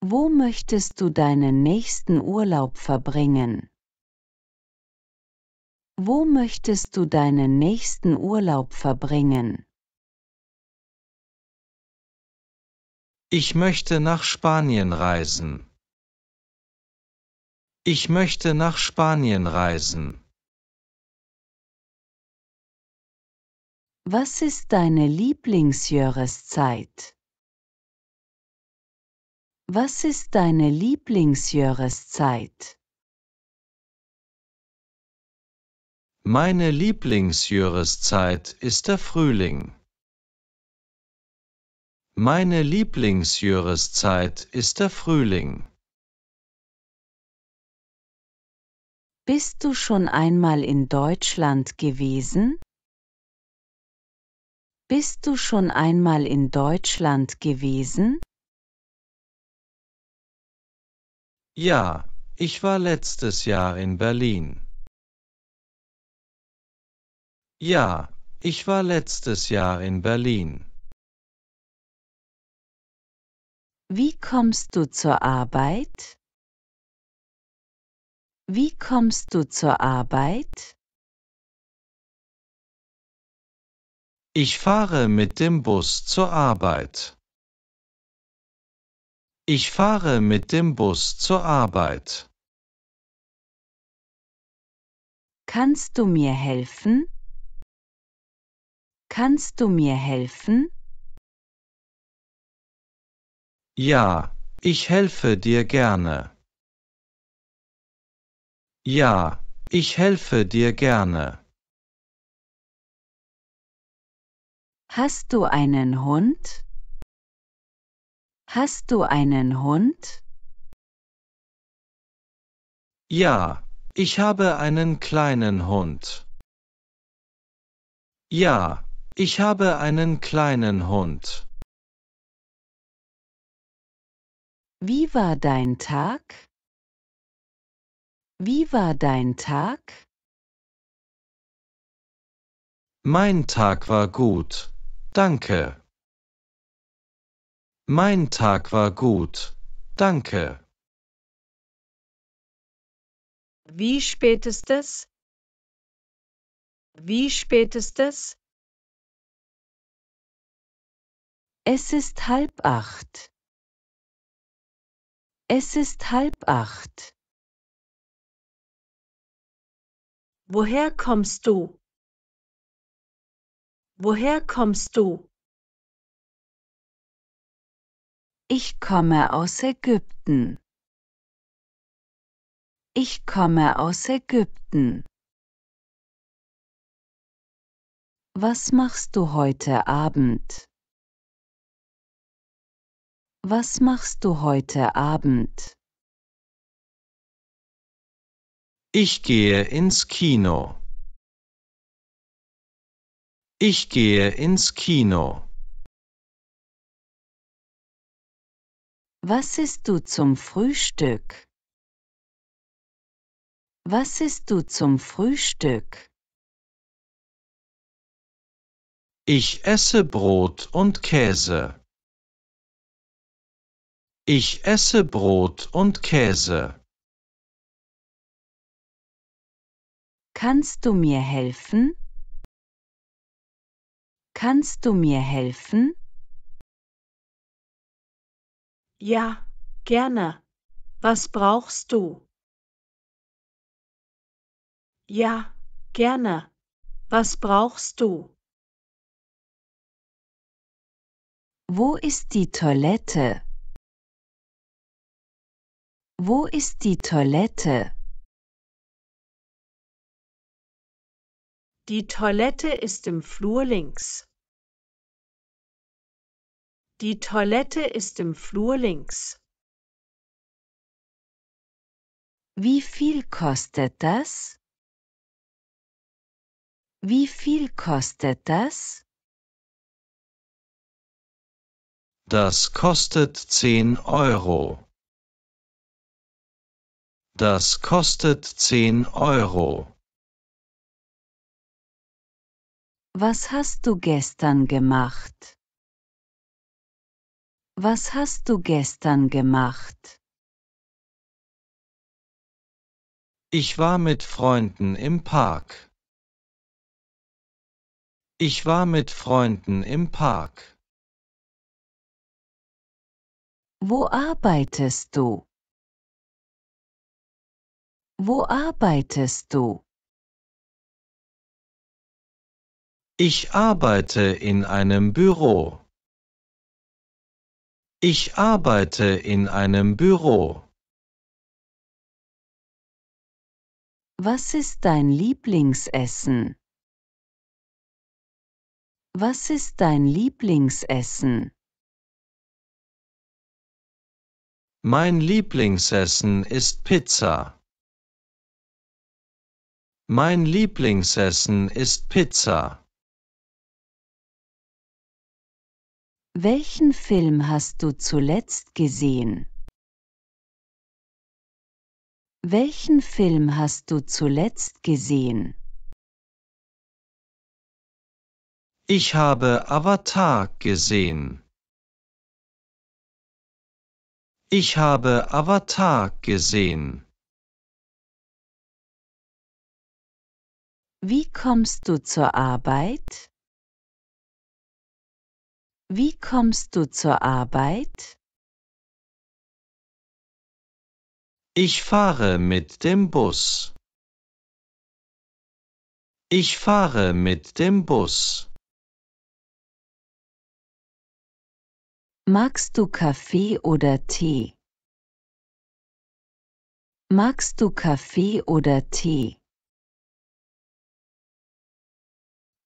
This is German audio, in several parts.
Wo möchtest du deinen nächsten Urlaub verbringen? Wo möchtest du deinen nächsten Urlaub verbringen? Ich möchte nach Spanien reisen. Ich möchte nach Spanien reisen. Was ist deine Lieblingsjahreszeit? Was ist deine Lieblingsjahreszeit? Meine Lieblingsjahreszeit ist der Frühling. Meine Lieblingsjahreszeit ist der Frühling. Bist du schon einmal in Deutschland gewesen? Bist du schon einmal in Deutschland gewesen? Ja, ich war letztes Jahr in Berlin. Ja, ich war letztes Jahr in Berlin. Wie kommst du zur Arbeit? Wie kommst du zur Arbeit? Ich fahre mit dem Bus zur Arbeit. Ich fahre mit dem Bus zur Arbeit. Kannst du mir helfen? Kannst du mir helfen? Ja, ich helfe dir gerne. Ja, ich helfe dir gerne. Hast du einen Hund? Hast du einen Hund? Ja, ich habe einen kleinen Hund. Ja, ich habe einen kleinen Hund. Wie war dein Tag? Wie war dein Tag? Mein Tag war gut. Danke. Mein Tag war gut. Danke. Wie spät ist es? Wie spät ist es? Es ist halb acht. Es ist halb acht. Woher kommst du? Woher kommst du? Ich komme aus Ägypten. Ich komme aus Ägypten. Was machst du heute Abend? Was machst du heute Abend? Ich gehe ins Kino. Ich gehe ins Kino. Was isst du zum Frühstück? Was isst du zum Frühstück? Ich esse Brot und Käse. Ich esse Brot und Käse. Kannst du mir helfen? Kannst du mir helfen? Ja, gerne. Was brauchst du? Ja, gerne. Was brauchst du? Wo ist die Toilette? Wo ist die Toilette? Die Toilette ist im Flur links. Die Toilette ist im Flur links. Wie viel kostet das? Wie viel kostet das? Das kostet zehn Euro. Das kostet zehn Euro. Was hast du gestern gemacht? Was hast du gestern gemacht? Ich war mit Freunden im Park. Ich war mit Freunden im Park. Wo arbeitest du? Wo arbeitest du? Ich arbeite in einem Büro. Ich arbeite in einem Büro. Was ist dein Lieblingsessen? Was ist dein Lieblingsessen? Mein Lieblingsessen ist Pizza. Mein Lieblingsessen ist Pizza. Welchen Film hast du zuletzt gesehen? Welchen Film hast du zuletzt gesehen? Ich habe Avatar gesehen. Ich habe Avatar gesehen. Wie kommst du zur Arbeit? Wie kommst du zur Arbeit? Ich fahre mit dem Bus. Ich fahre mit dem Bus. Magst du Kaffee oder Tee? Magst du Kaffee oder Tee?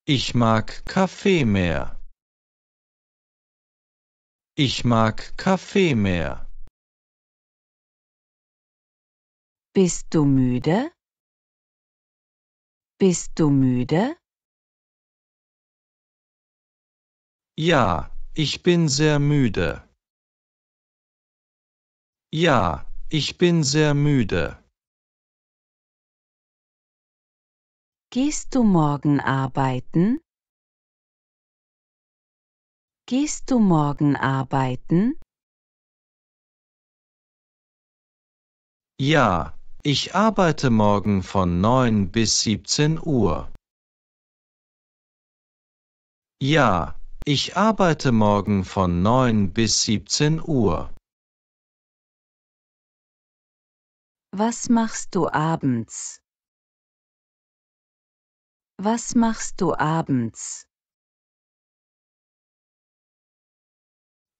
Ich mag Kaffee mehr. Ich mag Kaffee mehr. Bist du müde? Bist du müde? Ja, ich bin sehr müde. Ja, ich bin sehr müde. Gehst du morgen arbeiten? Gehst du morgen arbeiten? Ja, ich arbeite morgen von 9 bis 17 Uhr. Ja, ich arbeite morgen von 9 bis 17 Uhr. Was machst du abends? Was machst du abends?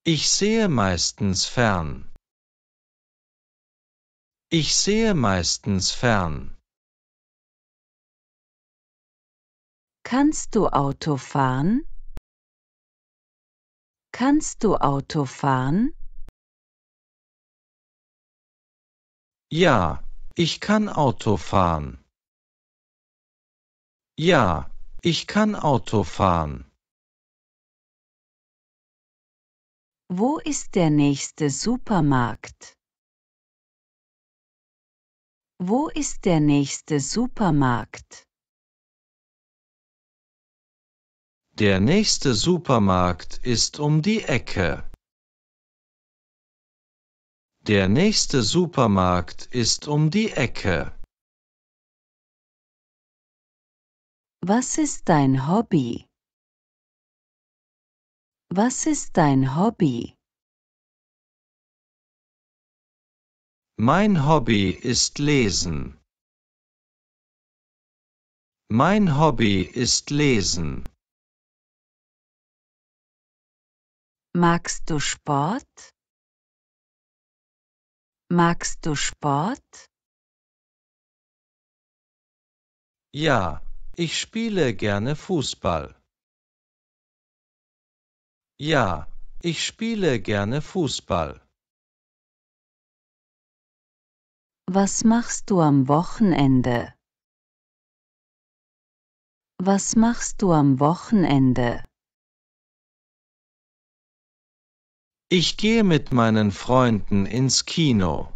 Ich sehe meistens fern. Ich sehe meistens fern. Kannst du Auto fahren? Kannst du Auto fahren? Ja, ich kann Auto fahren. Ja, ich kann Auto fahren. Wo ist der nächste Supermarkt? Wo ist der nächste Supermarkt? Der nächste Supermarkt ist um die Ecke. Der nächste Supermarkt ist um die Ecke. Was ist dein Hobby? Was ist dein Hobby? Mein Hobby ist Lesen. Mein Hobby ist Lesen. Magst du Sport? Magst du Sport? Ja, ich spiele gerne Fußball. Ja, ich spiele gerne Fußball. Was machst du am Wochenende? Was machst du am Wochenende? Ich gehe mit meinen Freunden ins Kino.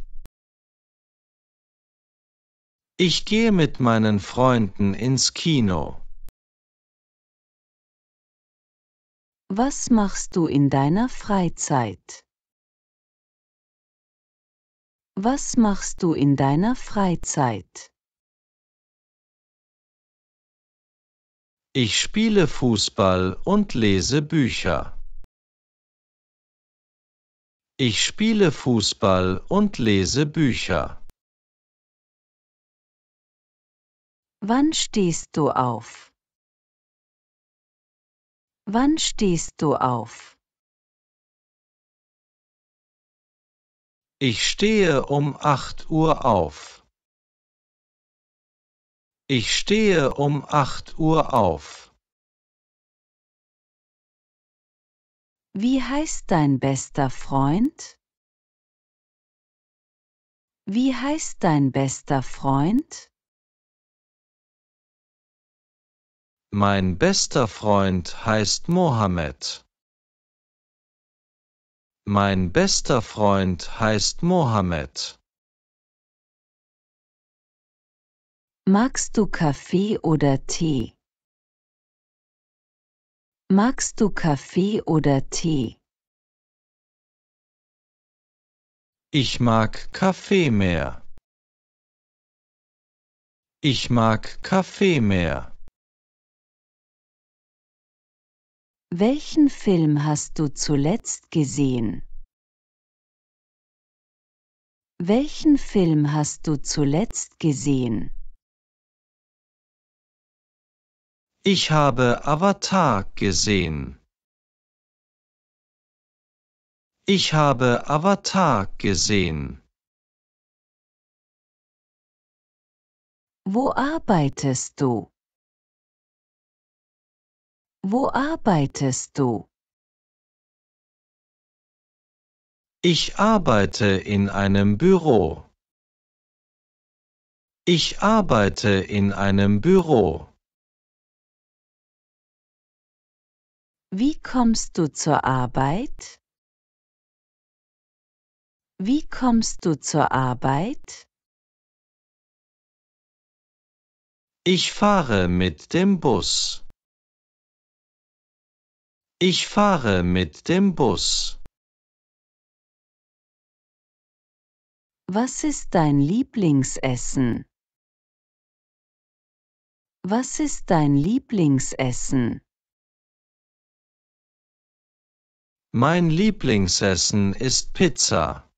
Ich gehe mit meinen Freunden ins Kino. Was machst du in deiner Freizeit? Was machst du in deiner Freizeit? Ich spiele Fußball und lese Bücher. Ich spiele Fußball und lese Bücher. Wann stehst du auf? Wann stehst du auf? Ich stehe um acht Uhr auf. Ich stehe um acht Uhr auf. Wie heißt dein bester Freund? Wie heißt dein bester Freund? Mein bester Freund heißt Mohammed. Mein bester Freund heißt Mohammed. Magst du Kaffee oder Tee? Magst du Kaffee oder Tee? Ich mag Kaffee mehr. Ich mag Kaffee mehr. Welchen Film hast du zuletzt gesehen? Welchen Film hast du zuletzt gesehen? Ich habe Avatar gesehen. Ich habe Avatar gesehen. Wo arbeitest du? Wo arbeitest du? Ich arbeite in einem Büro. Ich arbeite in einem Büro. Wie kommst du zur Arbeit? Wie kommst du zur Arbeit? Ich fahre mit dem Bus. Ich fahre mit dem Bus. Was ist dein Lieblingsessen? Was ist dein Lieblingsessen? Mein Lieblingsessen ist Pizza.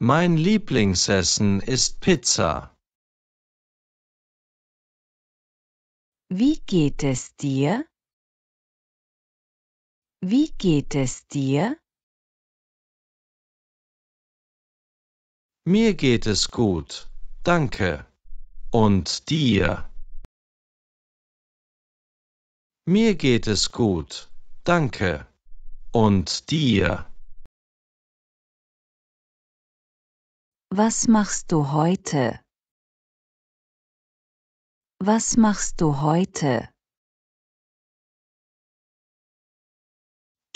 Mein Lieblingsessen ist Pizza. Wie geht es dir? Wie geht es dir? Mir geht es gut, danke. Und dir? Mir geht es gut, danke. Und dir? Was machst du heute? Was machst du heute?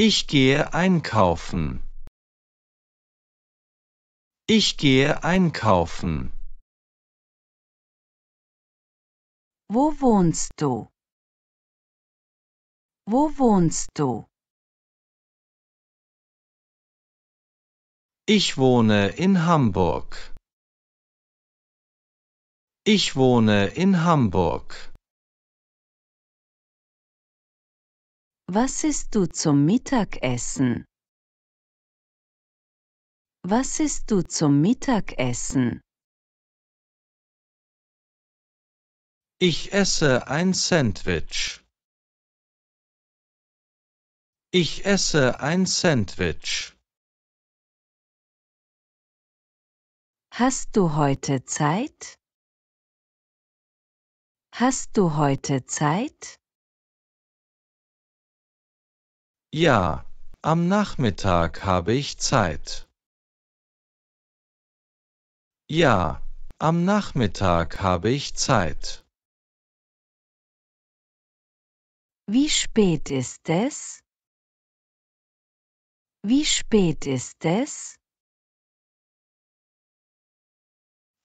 Ich gehe einkaufen. Ich gehe einkaufen. Wo wohnst du? Wo wohnst du? Ich wohne in Hamburg. Ich wohne in Hamburg. Was isst du zum Mittagessen? Was isst du zum Mittagessen? Ich esse ein Sandwich. Ich esse ein Sandwich. Hast du heute Zeit? Hast du heute Zeit? Ja, am Nachmittag habe ich Zeit. Ja, am Nachmittag habe ich Zeit. Wie spät ist es? Wie spät ist es?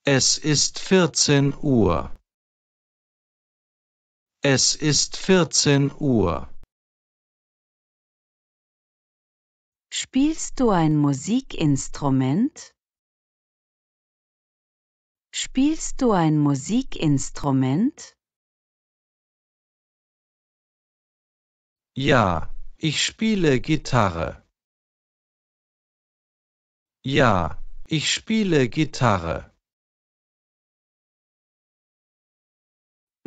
Es ist vierzehn Uhr. Es ist vierzehn Uhr. Spielst du ein Musikinstrument? Spielst du ein Musikinstrument? Ja, ich spiele Gitarre. Ja, ich spiele Gitarre.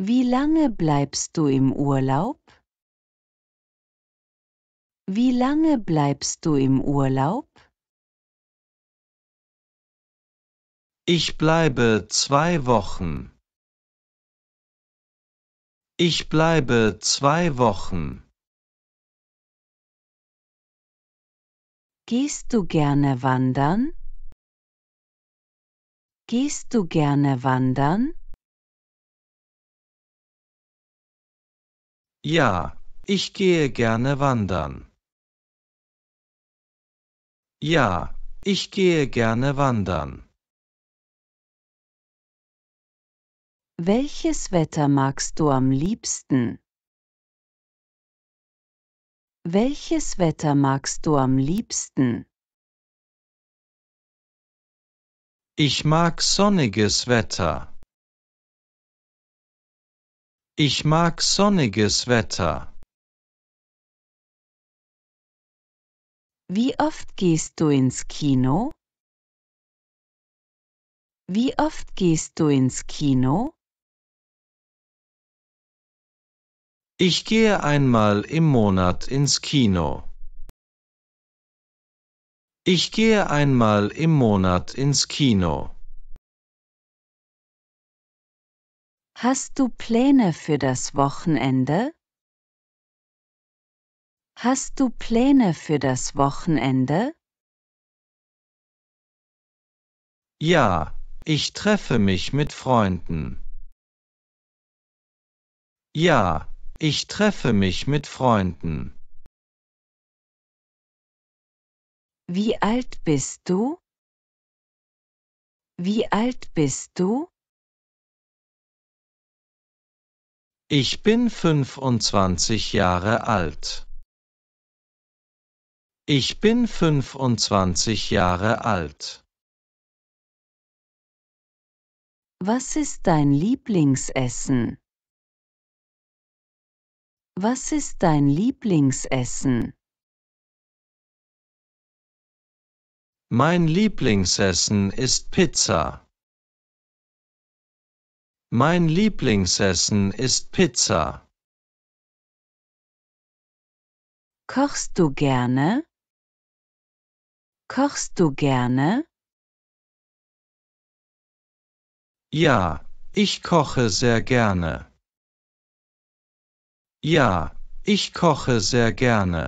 Wie lange bleibst du im Urlaub? Wie lange bleibst du im Urlaub? Ich bleibe zwei Wochen. Ich bleibe zwei Wochen. Gehst du gerne wandern? Gehst du gerne wandern? Ja, ich gehe gerne wandern. Ja, ich gehe gerne wandern. Welches Wetter magst du am liebsten? Welches Wetter magst du am liebsten? Ich mag sonniges Wetter. Ich mag sonniges Wetter. Wie oft gehst du ins Kino? Wie oft gehst du ins Kino? Ich gehe einmal im Monat ins Kino. Ich gehe einmal im Monat ins Kino. Hast du Pläne für das Wochenende? Hast du Pläne für das Wochenende? Ja, ich treffe mich mit Freunden. Ja, ich treffe mich mit Freunden. Wie alt bist du? Wie alt bist du? Ich bin 25 Jahre alt. Ich bin fünfundzwanzig Jahre alt. Was ist dein Lieblingsessen? Was ist dein Lieblingsessen? Mein Lieblingsessen ist Pizza. Mein Lieblingsessen ist Pizza. Kochst du gerne? Kochst du gerne? Ja, ich koche sehr gerne. Ja, ich koche sehr gerne.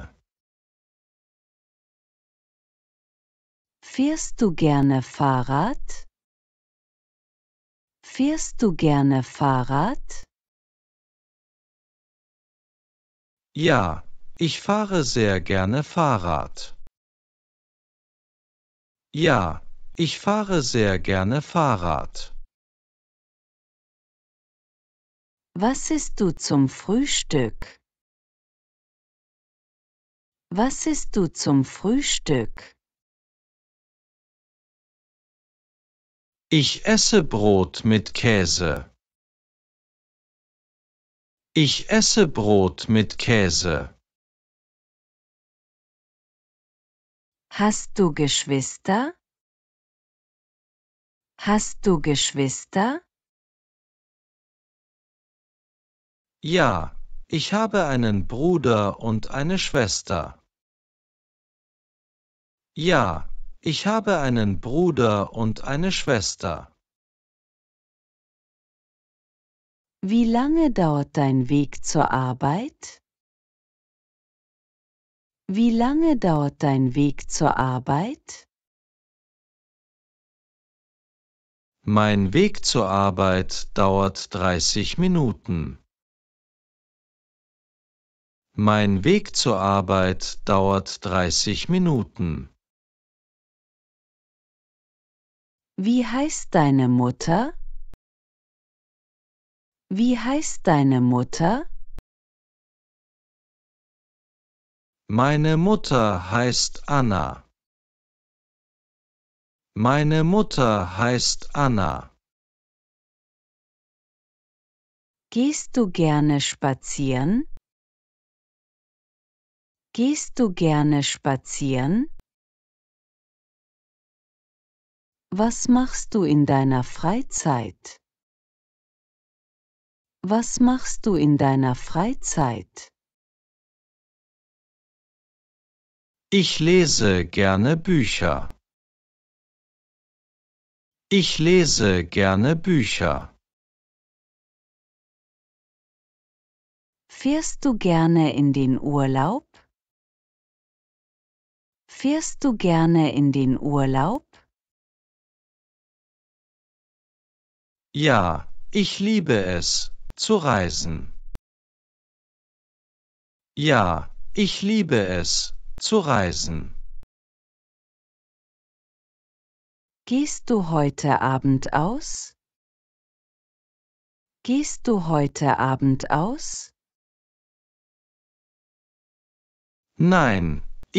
Fährst du gerne Fahrrad? Fährst du gerne Fahrrad? Ja, ich fahre sehr gerne Fahrrad. Ja, ich fahre sehr gerne Fahrrad. Was isst du zum Frühstück? Was isst du zum Frühstück? Ich esse Brot mit Käse. Ich esse Brot mit Käse. Hast du Geschwister? Hast du Geschwister? Ja, ich habe einen Bruder und eine Schwester. Ja, ich habe einen Bruder und eine Schwester. Wie lange dauert dein Weg zur Arbeit? Wie lange dauert dein Weg zur Arbeit? Mein Weg zur Arbeit dauert 30 Minuten. Mein Weg zur Arbeit dauert 30 Minuten. Wie heißt deine Mutter? Wie heißt deine Mutter? Meine Mutter heißt Anna. Meine Mutter heißt Anna. Gehst du gerne spazieren? Gehst du gerne spazieren? Was machst du in deiner Freizeit? Was machst du in deiner Freizeit? Ich lese gerne Bücher. Ich lese gerne Bücher. Fährst du gerne in den Urlaub? Fährst du gerne in den Urlaub? Ja, ich liebe es, zu reisen. Ja, ich liebe es, zu reisen. Gehst du heute Abend aus? Gehst du heute Abend aus? Nein,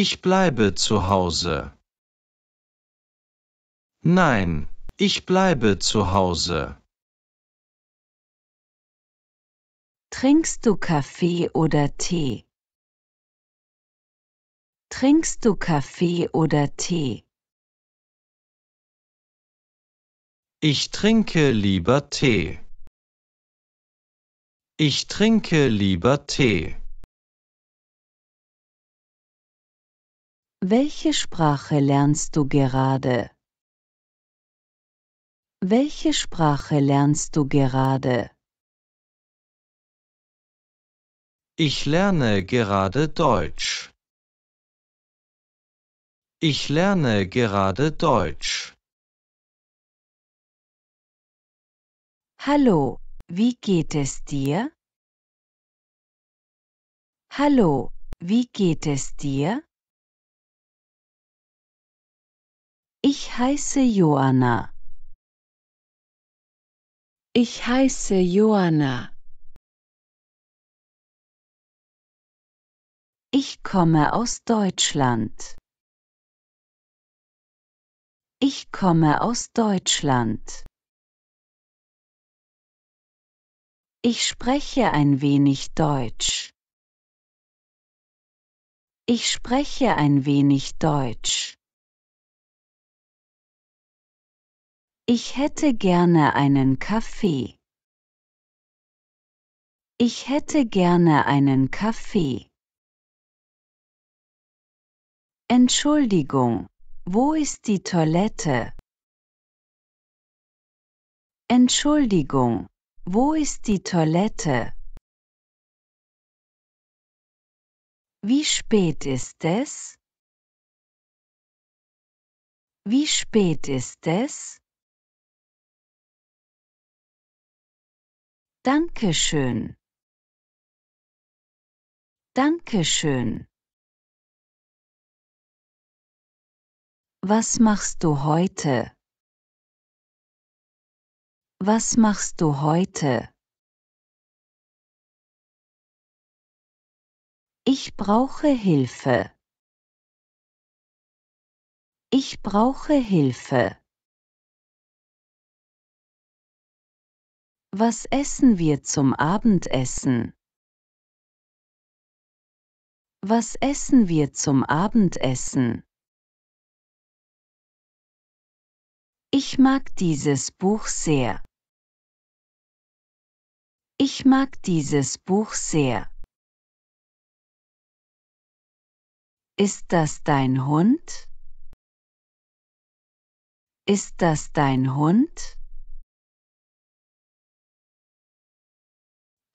ich bleibe zu Hause. Nein, ich bleibe zu Hause. Trinkst du Kaffee oder Tee? Trinkst du Kaffee oder Tee? Ich trinke lieber Tee. Ich trinke lieber Tee. Welche Sprache lernst du gerade? Welche Sprache lernst du gerade? Ich lerne gerade Deutsch. Ich lerne gerade Deutsch. Hallo, wie geht es dir? Hallo, wie geht es dir? Ich heiße Joanna. Ich heiße Joanna. Ich komme aus Deutschland. Ich komme aus Deutschland. Ich spreche ein wenig Deutsch. Ich spreche ein wenig Deutsch. Ich hätte gerne einen Kaffee. Ich hätte gerne einen Kaffee. Entschuldigung, wo ist die Toilette? Entschuldigung, wo ist die Toilette? Wie spät ist es? Wie spät ist es? Dankeschön. Dankeschön. Was machst du heute? Was machst du heute? Ich brauche Hilfe. Ich brauche Hilfe. Was essen wir zum Abendessen? Was essen wir zum Abendessen? Ich mag dieses Buch sehr. Ich mag dieses Buch sehr. Ist das dein Hund? Ist das dein Hund?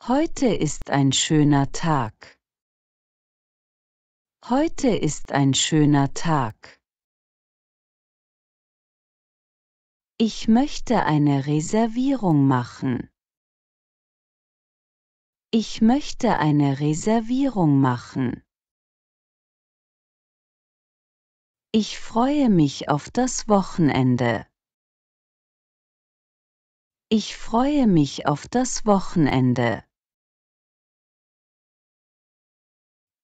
Heute ist ein schöner Tag. Heute ist ein schöner Tag. Ich möchte eine Reservierung machen. Ich möchte eine Reservierung machen. Ich freue mich auf das Wochenende. Ich freue mich auf das Wochenende.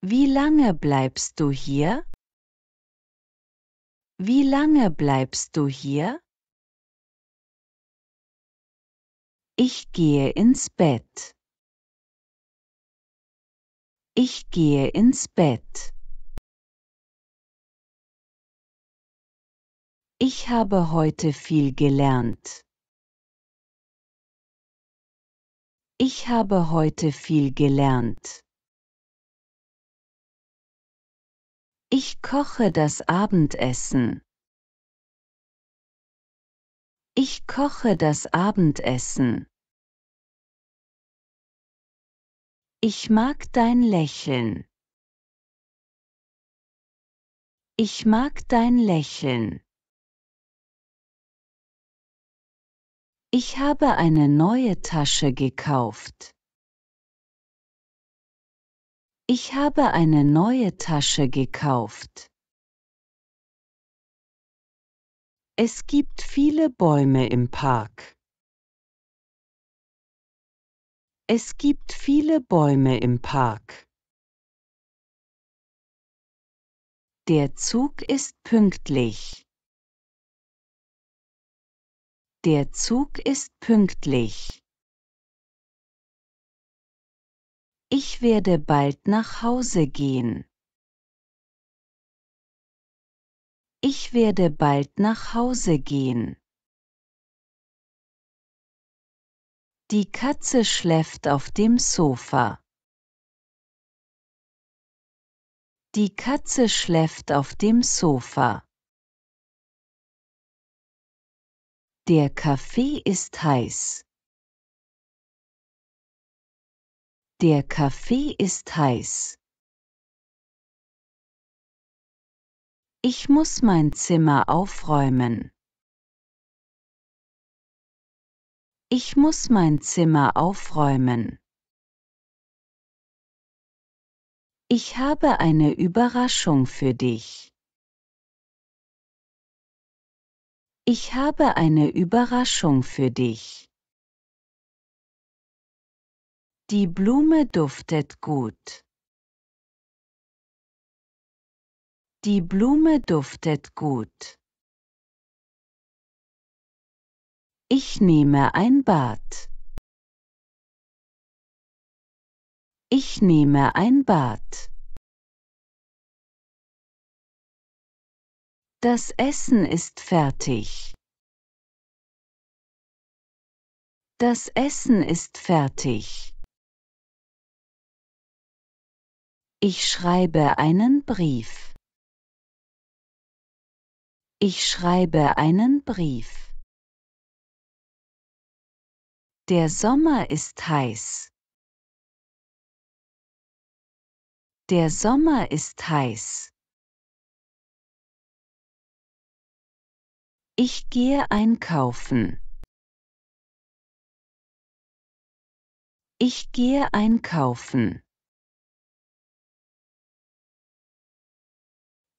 Wie lange bleibst du hier? Wie lange bleibst du hier? Ich gehe ins Bett. Ich gehe ins Bett. Ich habe heute viel gelernt. Ich habe heute viel gelernt. Ich koche das Abendessen. Ich koche das Abendessen. Ich mag dein Lächeln. Ich mag dein Lächeln. Ich habe eine neue Tasche gekauft. Ich habe eine neue Tasche gekauft. Es gibt viele Bäume im Park. Es gibt viele Bäume im Park. Der Zug ist pünktlich. Der Zug ist pünktlich. Ich werde bald nach Hause gehen. Ich werde bald nach Hause gehen. Die Katze schläft auf dem Sofa. Die Katze schläft auf dem Sofa. Der Kaffee ist heiß. Der Kaffee ist heiß. Ich muss mein Zimmer aufräumen. Ich muss mein Zimmer aufräumen. Ich habe eine Überraschung für dich. Ich habe eine Überraschung für dich. Die Blume duftet gut. Die Blume duftet gut. Ich nehme ein Bad. Ich nehme ein Bad. Das Essen ist fertig. Das Essen ist fertig. Ich schreibe einen Brief. Ich schreibe einen Brief. Der Sommer ist heiß. Der Sommer ist heiß. Ich gehe einkaufen. Ich gehe einkaufen.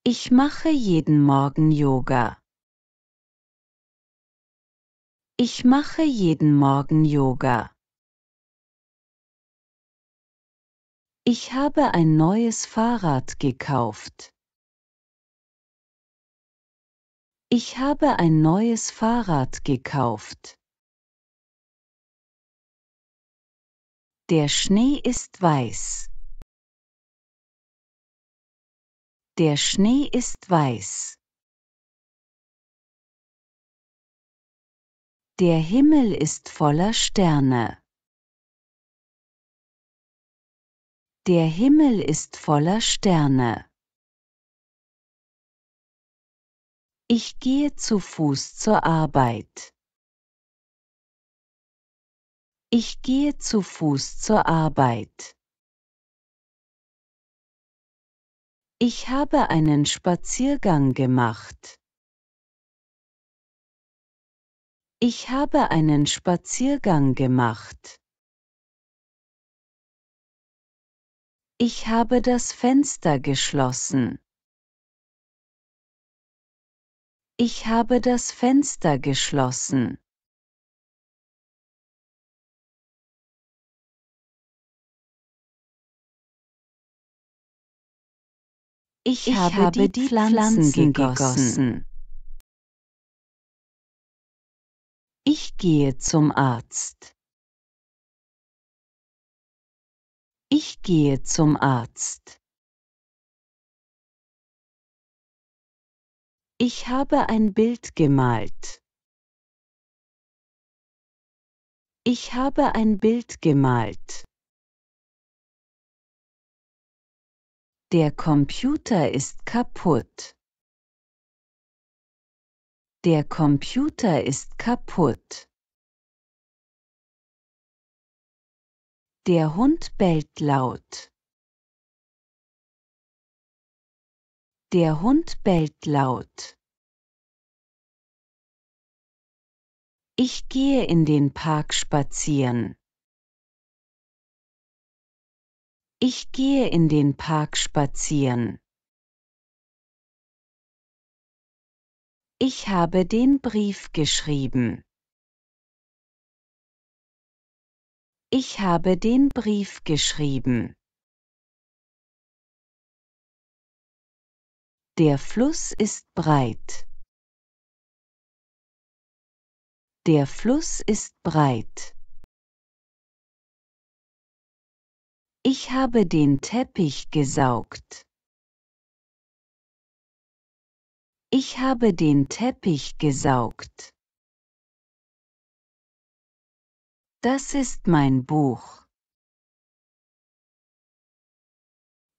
Ich mache jeden Morgen Yoga. Ich mache jeden Morgen Yoga. Ich habe ein neues Fahrrad gekauft. Ich habe ein neues Fahrrad gekauft. Der Schnee ist weiß. Der Schnee ist weiß. Der Himmel ist voller Sterne. Der Himmel ist voller Sterne. Ich gehe zu Fuß zur Arbeit. Ich gehe zu Fuß zur Arbeit. Ich habe einen Spaziergang gemacht. Ich habe einen Spaziergang gemacht. Ich habe das Fenster geschlossen. Ich habe das Fenster geschlossen. Ich, ich habe, habe die Pflanzen, Pflanzen gegossen. Ich gehe zum Arzt. Ich gehe zum Arzt. Ich habe ein Bild gemalt. Ich habe ein Bild gemalt. Der Computer ist kaputt. Der Computer ist kaputt. Der Hund bellt laut. Der Hund bellt laut. Ich gehe in den Park spazieren. Ich gehe in den Park spazieren. Ich habe den Brief geschrieben. Ich habe den Brief geschrieben. Der Fluss ist breit. Der Fluss ist breit. Ich habe den Teppich gesaugt. Ich habe den Teppich gesaugt. Das ist mein Buch.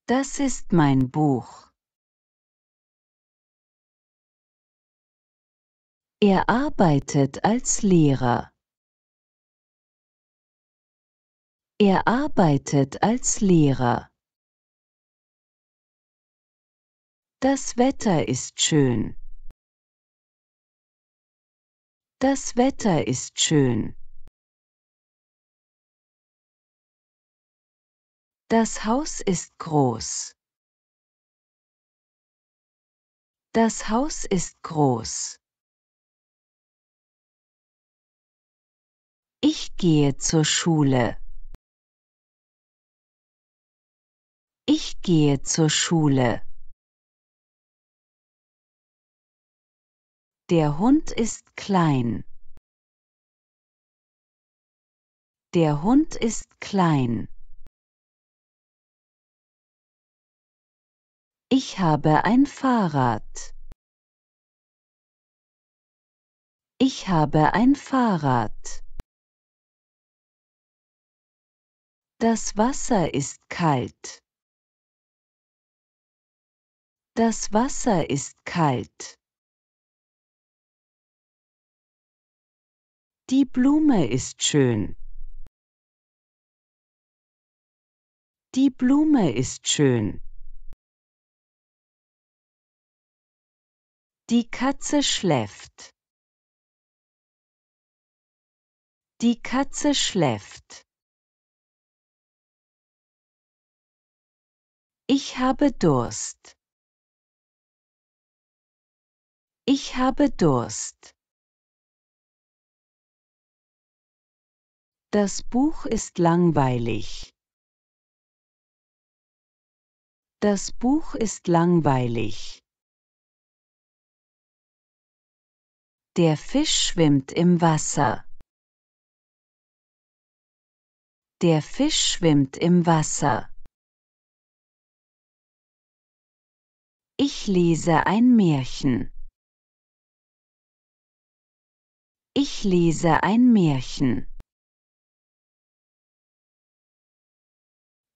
Das ist mein Buch. Er arbeitet als Lehrer. Er arbeitet als Lehrer. Das Wetter ist schön. Das Wetter ist schön. Das Haus ist groß. Das Haus ist groß. Ich gehe zur Schule. Ich gehe zur Schule. Der Hund ist klein. Der Hund ist klein. Ich habe ein Fahrrad. Ich habe ein Fahrrad. Das Wasser ist kalt. Das Wasser ist kalt. Die Blume ist schön. Die Blume ist schön. Die Katze schläft. Die Katze schläft. Ich habe Durst. Ich habe Durst. Das Buch ist langweilig. Das Buch ist langweilig. Der Fisch schwimmt im Wasser. Der Fisch schwimmt im Wasser. Ich lese ein Märchen. Ich lese ein Märchen.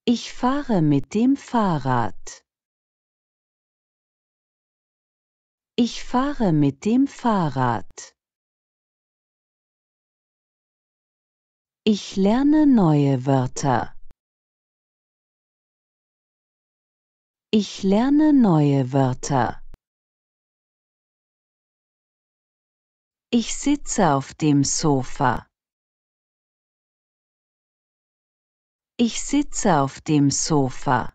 Ich fahre mit dem Fahrrad. Ich fahre mit dem Fahrrad. Ich lerne neue Wörter. Ich lerne neue Wörter. Ich sitze auf dem Sofa. Ich sitze auf dem Sofa.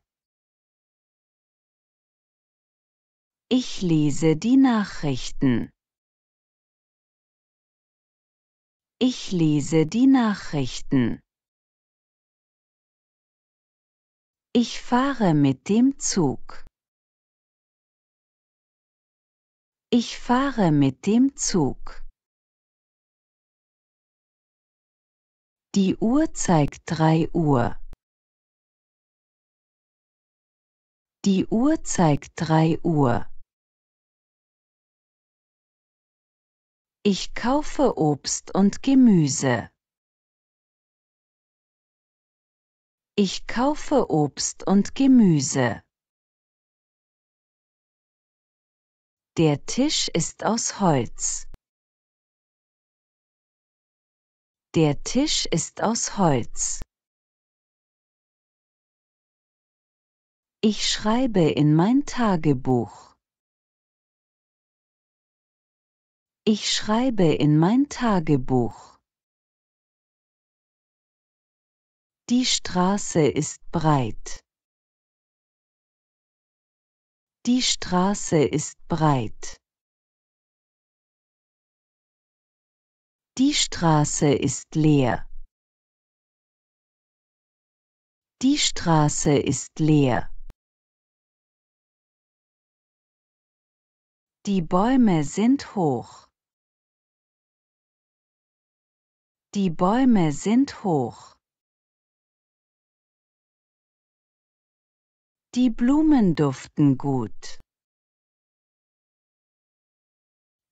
Ich lese die Nachrichten. Ich lese die Nachrichten. Ich fahre mit dem Zug. Ich fahre mit dem Zug. Die Uhr zeigt drei Uhr. Die Uhr zeigt drei Uhr. Ich kaufe Obst und Gemüse. Ich kaufe Obst und Gemüse. Der Tisch ist aus Holz. Der Tisch ist aus Holz. Ich schreibe in mein Tagebuch. Ich schreibe in mein Tagebuch. Die Straße ist breit. Die Straße ist breit. Die Straße ist leer. Die Straße ist leer. Die Bäume sind hoch. Die Bäume sind hoch. Die Blumen duften gut.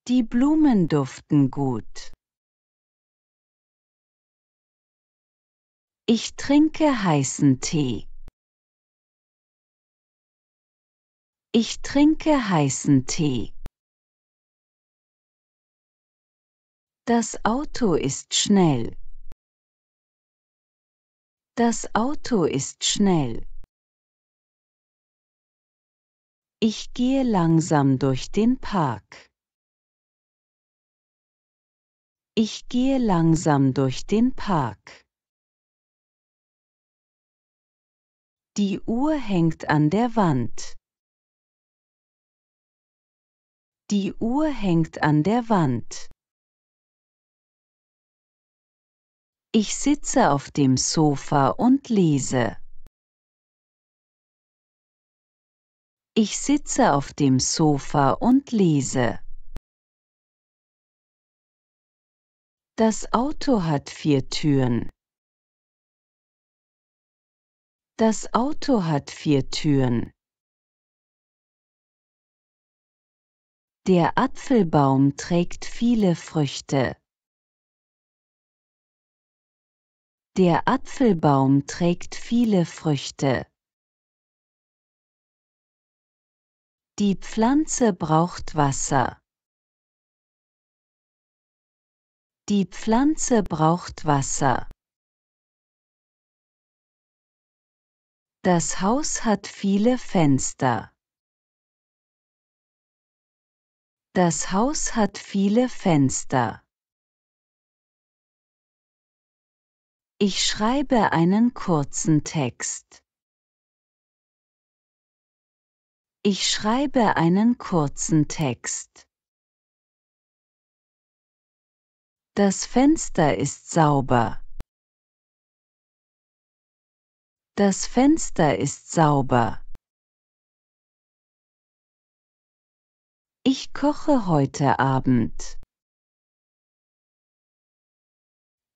Die Blumen duften gut. Ich trinke heißen Tee. Ich trinke heißen Tee. Das Auto ist schnell. Das Auto ist schnell. Ich gehe langsam durch den Park. Ich gehe langsam durch den Park. Die Uhr hängt an der Wand. Die Uhr hängt an der Wand. Ich sitze auf dem Sofa und lese. Ich sitze auf dem Sofa und lese. Das Auto hat vier Türen. Das Auto hat vier Türen. Der Apfelbaum trägt viele Früchte. Der Apfelbaum trägt viele Früchte. Die Pflanze braucht Wasser. Die Pflanze braucht Wasser. Das Haus hat viele Fenster. Das Haus hat viele Fenster. Ich schreibe einen kurzen Text. Ich schreibe einen kurzen Text. Das Fenster ist sauber. Das Fenster ist sauber. Ich koche heute Abend.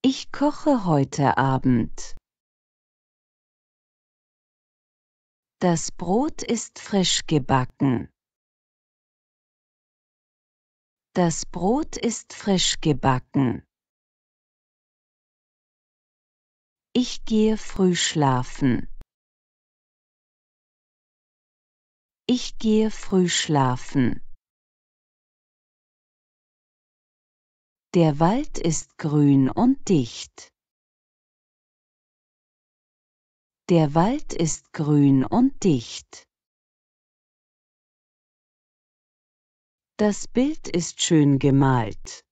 Ich koche heute Abend. Das Brot ist frisch gebacken. Das Brot ist frisch gebacken. Ich gehe früh schlafen. Ich gehe früh schlafen. Der Wald ist grün und dicht. Der Wald ist grün und dicht. Das Bild ist schön gemalt.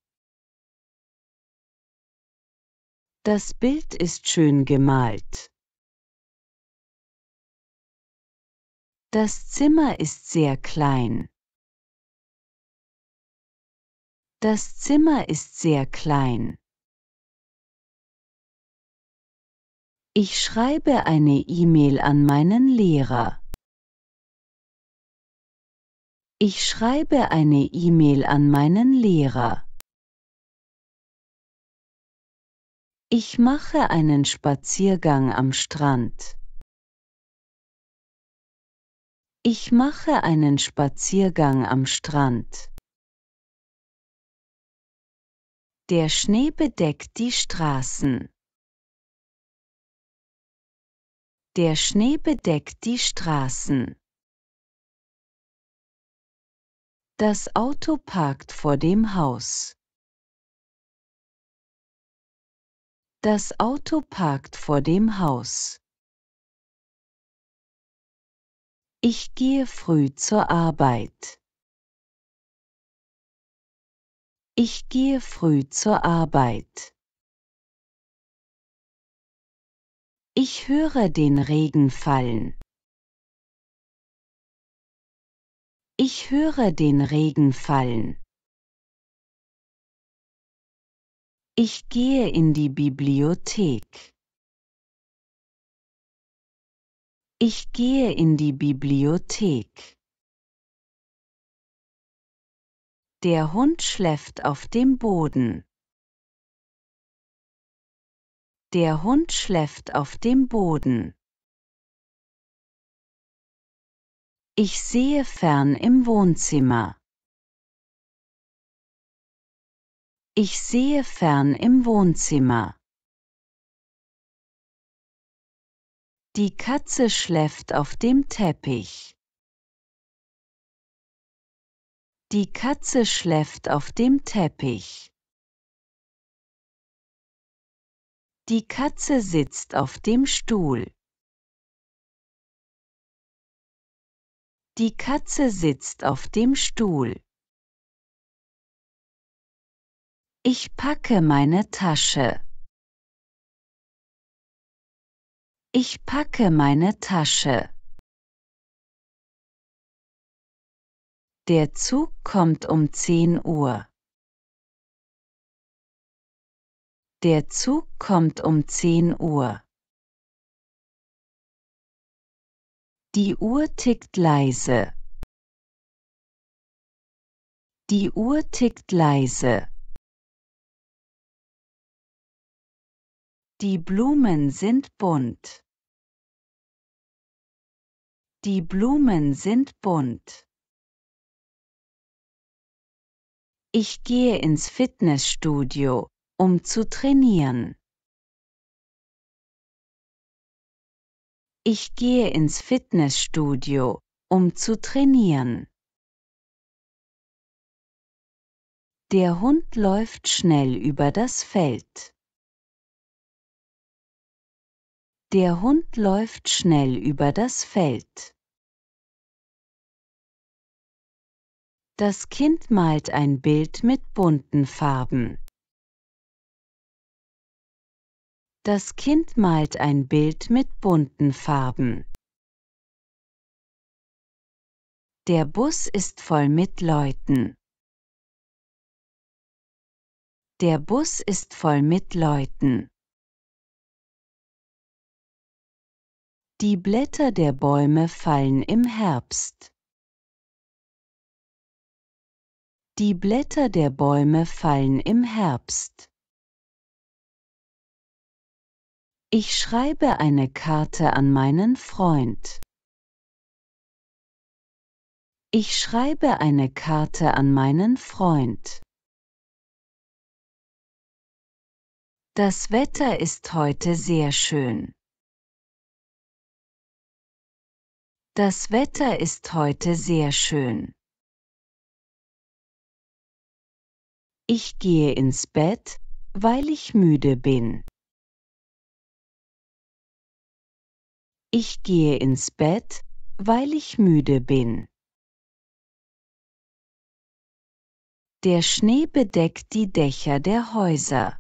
Das Bild ist schön gemalt. Das Zimmer ist sehr klein. Das Zimmer ist sehr klein. Ich schreibe eine E-Mail an meinen Lehrer. Ich schreibe eine E-Mail an meinen Lehrer. Ich mache einen Spaziergang am Strand. Ich mache einen Spaziergang am Strand. Der Schnee bedeckt die Straßen. Der Schnee bedeckt die Straßen. Das Auto parkt vor dem Haus. Das Auto parkt vor dem Haus. Ich gehe früh zur Arbeit. Ich gehe früh zur Arbeit. Ich höre den Regen fallen. Ich höre den Regen fallen. Ich gehe in die Bibliothek. Ich gehe in die Bibliothek. Der Hund schläft auf dem Boden. Der Hund schläft auf dem Boden. Ich sehe fern im Wohnzimmer. Ich sehe fern im Wohnzimmer. Die Katze schläft auf dem Teppich. Die Katze schläft auf dem Teppich. Die Katze sitzt auf dem Stuhl. Die Katze sitzt auf dem Stuhl. Ich packe meine Tasche. Ich packe meine Tasche. Der Zug kommt um 10 Uhr. Der Zug kommt um 10 Uhr. Die Uhr tickt leise. Die Uhr tickt leise. Die Blumen sind bunt. Die Blumen sind bunt. Ich gehe ins Fitnessstudio, um zu trainieren. Ich gehe ins Fitnessstudio, um zu trainieren. Der Hund läuft schnell über das Feld. Der Hund läuft schnell über das Feld. Das Kind malt ein Bild mit bunten Farben. Das Kind malt ein Bild mit bunten Farben. Der Bus ist voll mit Leuten. Der Bus ist voll mit Leuten. Die Blätter der Bäume fallen im Herbst. Die Blätter der Bäume fallen im Herbst. Ich schreibe eine Karte an meinen Freund. Ich schreibe eine Karte an meinen Freund. Das Wetter ist heute sehr schön. Das Wetter ist heute sehr schön. Ich gehe ins Bett, weil ich müde bin. Ich gehe ins Bett, weil ich müde bin. Der Schnee bedeckt die Dächer der Häuser.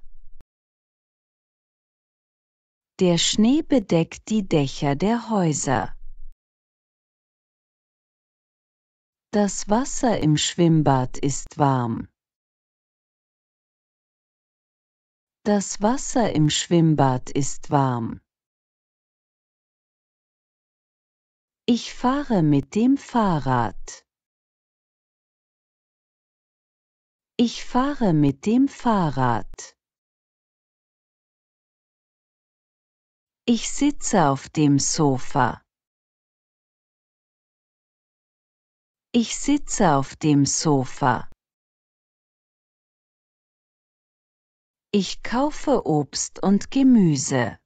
Der Schnee bedeckt die Dächer der Häuser. Das Wasser im Schwimmbad ist warm. Das Wasser im Schwimmbad ist warm. Ich fahre mit dem Fahrrad. Ich fahre mit dem Fahrrad. Ich sitze auf dem Sofa. Ich sitze auf dem Sofa. Ich kaufe Obst und Gemüse.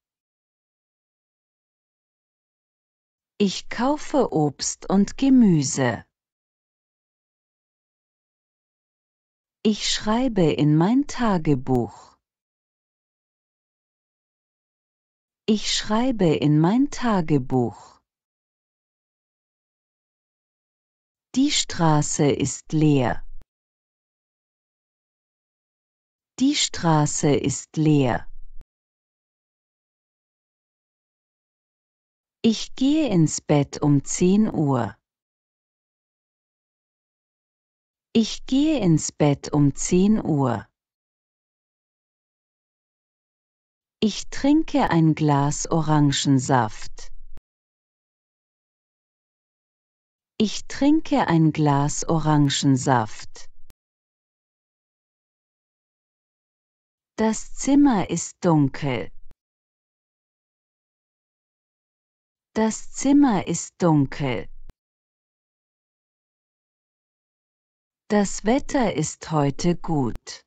Ich kaufe Obst und Gemüse. Ich schreibe in mein Tagebuch. Ich schreibe in mein Tagebuch. Die Straße ist leer. Die Straße ist leer. Ich gehe ins Bett um 10 Uhr. Ich gehe ins Bett um zehn Uhr. Ich trinke ein Glas Orangensaft. Ich trinke ein Glas Orangensaft. Das Zimmer ist dunkel. Das Zimmer ist dunkel. Das Wetter ist heute gut.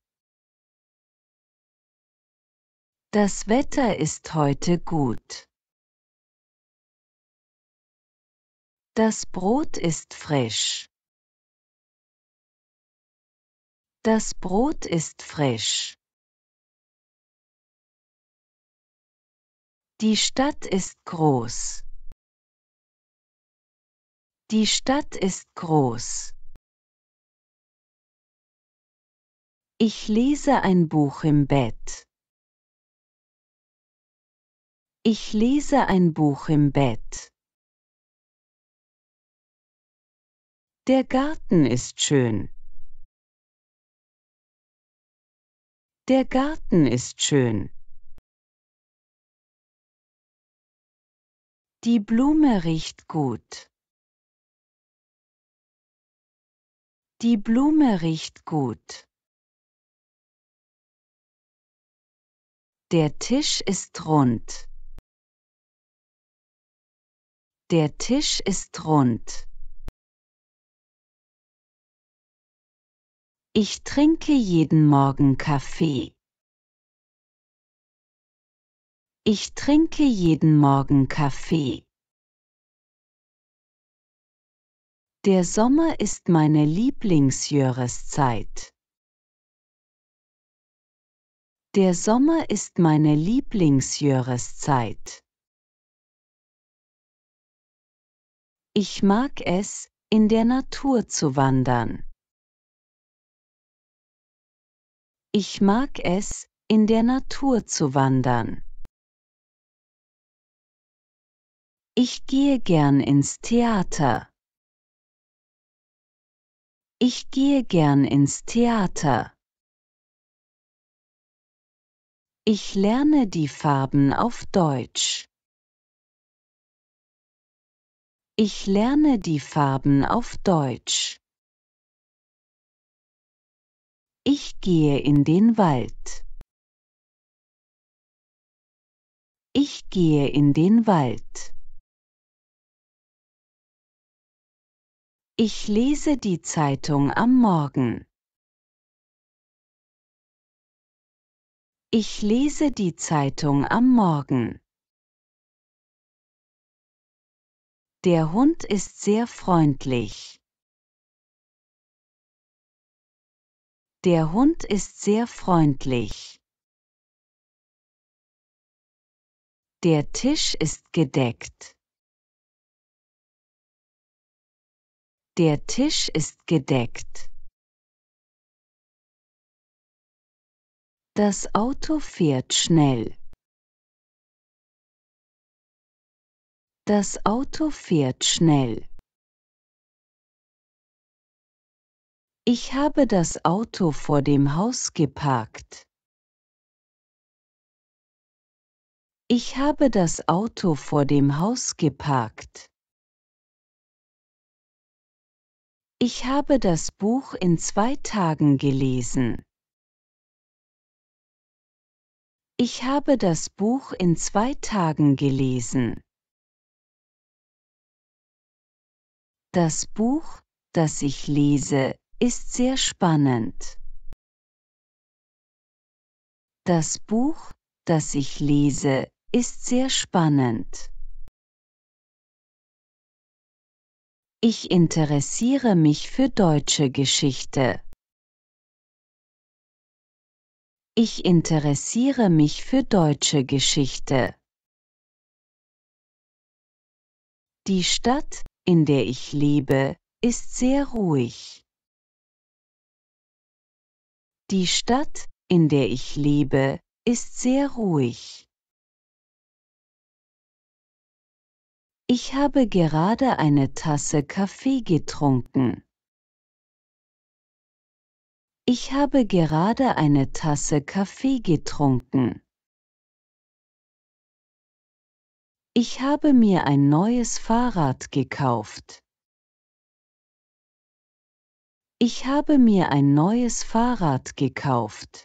Das Wetter ist heute gut. Das Brot ist frisch. Das Brot ist frisch. Die Stadt ist groß. Die Stadt ist groß. Ich lese ein Buch im Bett. Ich lese ein Buch im Bett. Der Garten ist schön. Der Garten ist schön. Die Blume riecht gut. Die Blume riecht gut. Der Tisch ist rund. Der Tisch ist rund. Ich trinke jeden Morgen Kaffee. Ich trinke jeden Morgen Kaffee. Der Sommer ist meine Lieblingsjahreszeit. Der Sommer ist meine Lieblingsjahreszeit. Ich mag es, in der Natur zu wandern. Ich mag es, in der Natur zu wandern. Ich gehe gern ins Theater. Ich gehe gern ins Theater. Ich lerne die Farben auf Deutsch. Ich lerne die Farben auf Deutsch. Ich gehe in den Wald. Ich gehe in den Wald. Ich lese die Zeitung am Morgen. Ich lese die Zeitung am Morgen. Der Hund ist sehr freundlich. Der Hund ist sehr freundlich. Der Tisch ist gedeckt. Der Tisch ist gedeckt. Das Auto fährt schnell. Das Auto fährt schnell. Ich habe das Auto vor dem Haus geparkt. Ich habe das Auto vor dem Haus geparkt. Ich habe das Buch in zwei Tagen gelesen. Ich habe das Buch in zwei Tagen gelesen. Das Buch, das ich lese, ist sehr spannend. Das Buch, das ich lese, ist sehr spannend. Ich interessiere mich für deutsche Geschichte. Ich interessiere mich für deutsche Geschichte. Die Stadt, in der ich lebe, ist sehr ruhig. Die Stadt, in der ich lebe, ist sehr ruhig. Ich habe gerade eine Tasse Kaffee getrunken. Ich habe gerade eine Tasse Kaffee getrunken. Ich habe mir ein neues Fahrrad gekauft. Ich habe mir ein neues Fahrrad gekauft.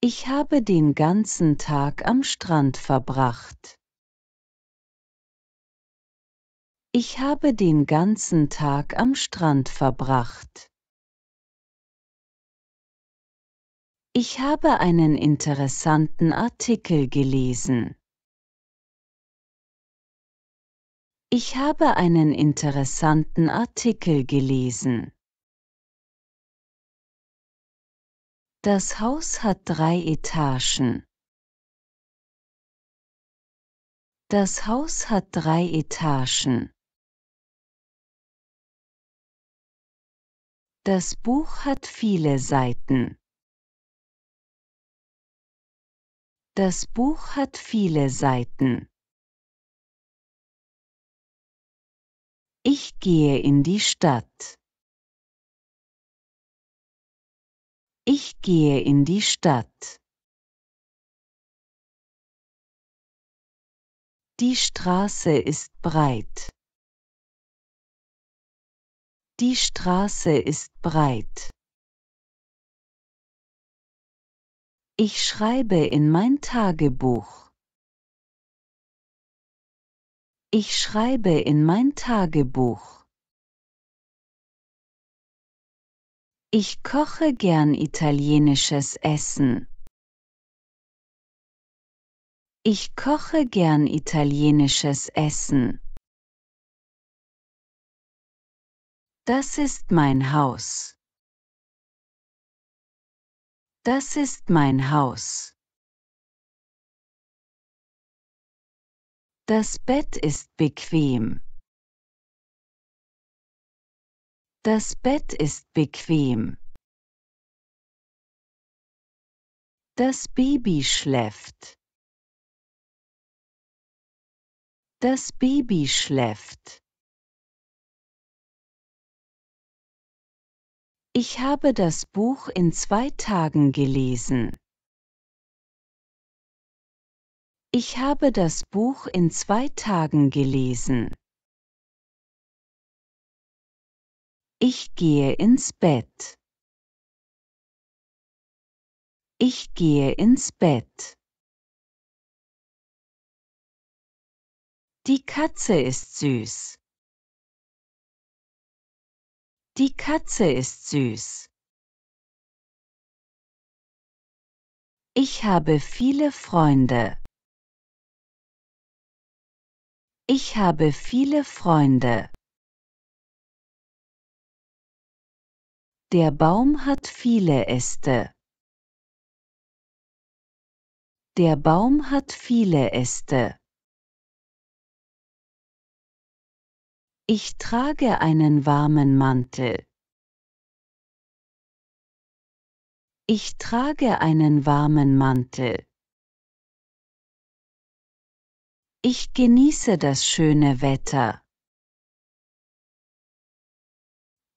Ich habe den ganzen Tag am Strand verbracht. Ich habe den ganzen Tag am Strand verbracht. Ich habe einen interessanten Artikel gelesen. Ich habe einen interessanten Artikel gelesen. Das Haus hat drei Etagen. Das Haus hat drei Etagen. Das Buch hat viele Seiten. Das Buch hat viele Seiten. Ich gehe in die Stadt. Ich gehe in die Stadt. Die Straße ist breit. Die Straße ist breit. Ich schreibe in mein Tagebuch. Ich schreibe in mein Tagebuch. Ich koche gern italienisches Essen. Ich koche gern italienisches Essen. Das ist mein Haus. Das ist mein Haus. Das Bett ist bequem. Das Bett ist bequem. Das Baby schläft. Das Baby schläft. Ich habe das Buch in zwei Tagen gelesen. Ich habe das Buch in zwei Tagen gelesen. Ich gehe ins Bett. Ich gehe ins Bett. Die Katze ist süß. Die Katze ist süß. Ich habe viele Freunde. Ich habe viele Freunde. Der Baum hat viele Äste. Der Baum hat viele Äste. Ich trage einen warmen Mantel. Ich trage einen warmen Mantel. Ich genieße das schöne Wetter.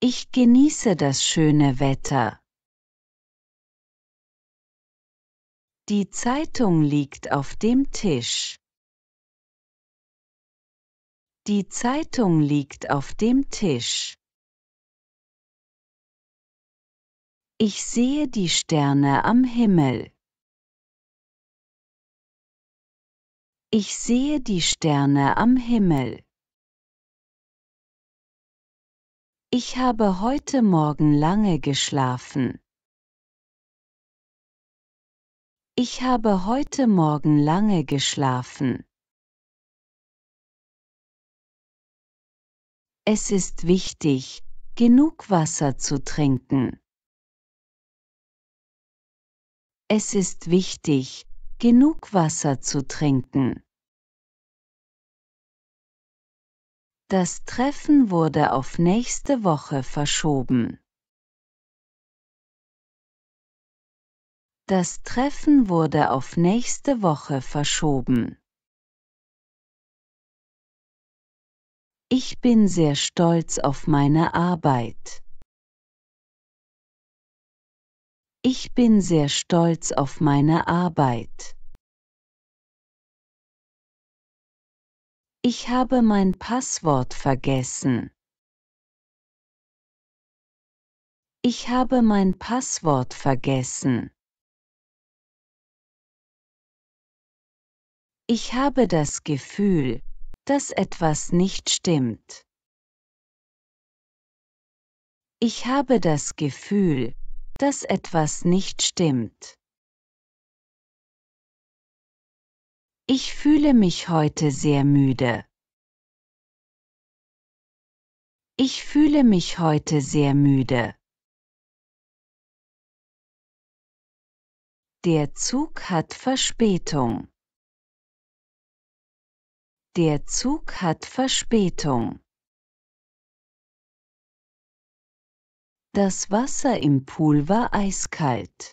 Ich genieße das schöne Wetter. Die Zeitung liegt auf dem Tisch. Die Zeitung liegt auf dem Tisch. Ich sehe die Sterne am Himmel. Ich sehe die Sterne am Himmel. Ich habe heute Morgen lange geschlafen. Ich habe heute Morgen lange geschlafen. Es ist wichtig, genug Wasser zu trinken. Es ist wichtig, genug Wasser zu trinken. Das Treffen wurde auf nächste Woche verschoben. Das Treffen wurde auf nächste Woche verschoben. Ich bin sehr stolz auf meine Arbeit. Ich bin sehr stolz auf meine Arbeit. Ich habe mein Passwort vergessen. Ich habe mein Passwort vergessen. Ich habe das Gefühl, dass etwas nicht stimmt. Ich habe das Gefühl, dass etwas nicht stimmt. Ich fühle mich heute sehr müde. Ich fühle mich heute sehr müde. Der Zug hat Verspätung. Der Zug hat Verspätung. Das Wasser im Pool war eiskalt.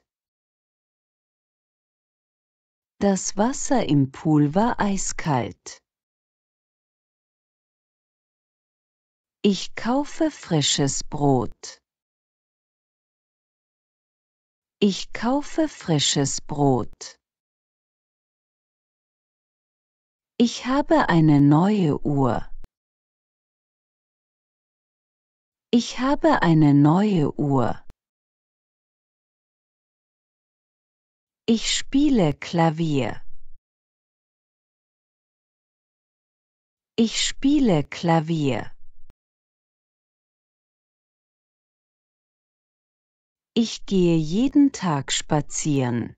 Das Wasser im Pool war eiskalt. Ich kaufe frisches Brot. Ich kaufe frisches Brot. Ich habe eine neue Uhr. Ich habe eine neue Uhr. Ich spiele Klavier. Ich spiele Klavier. Ich gehe jeden Tag spazieren.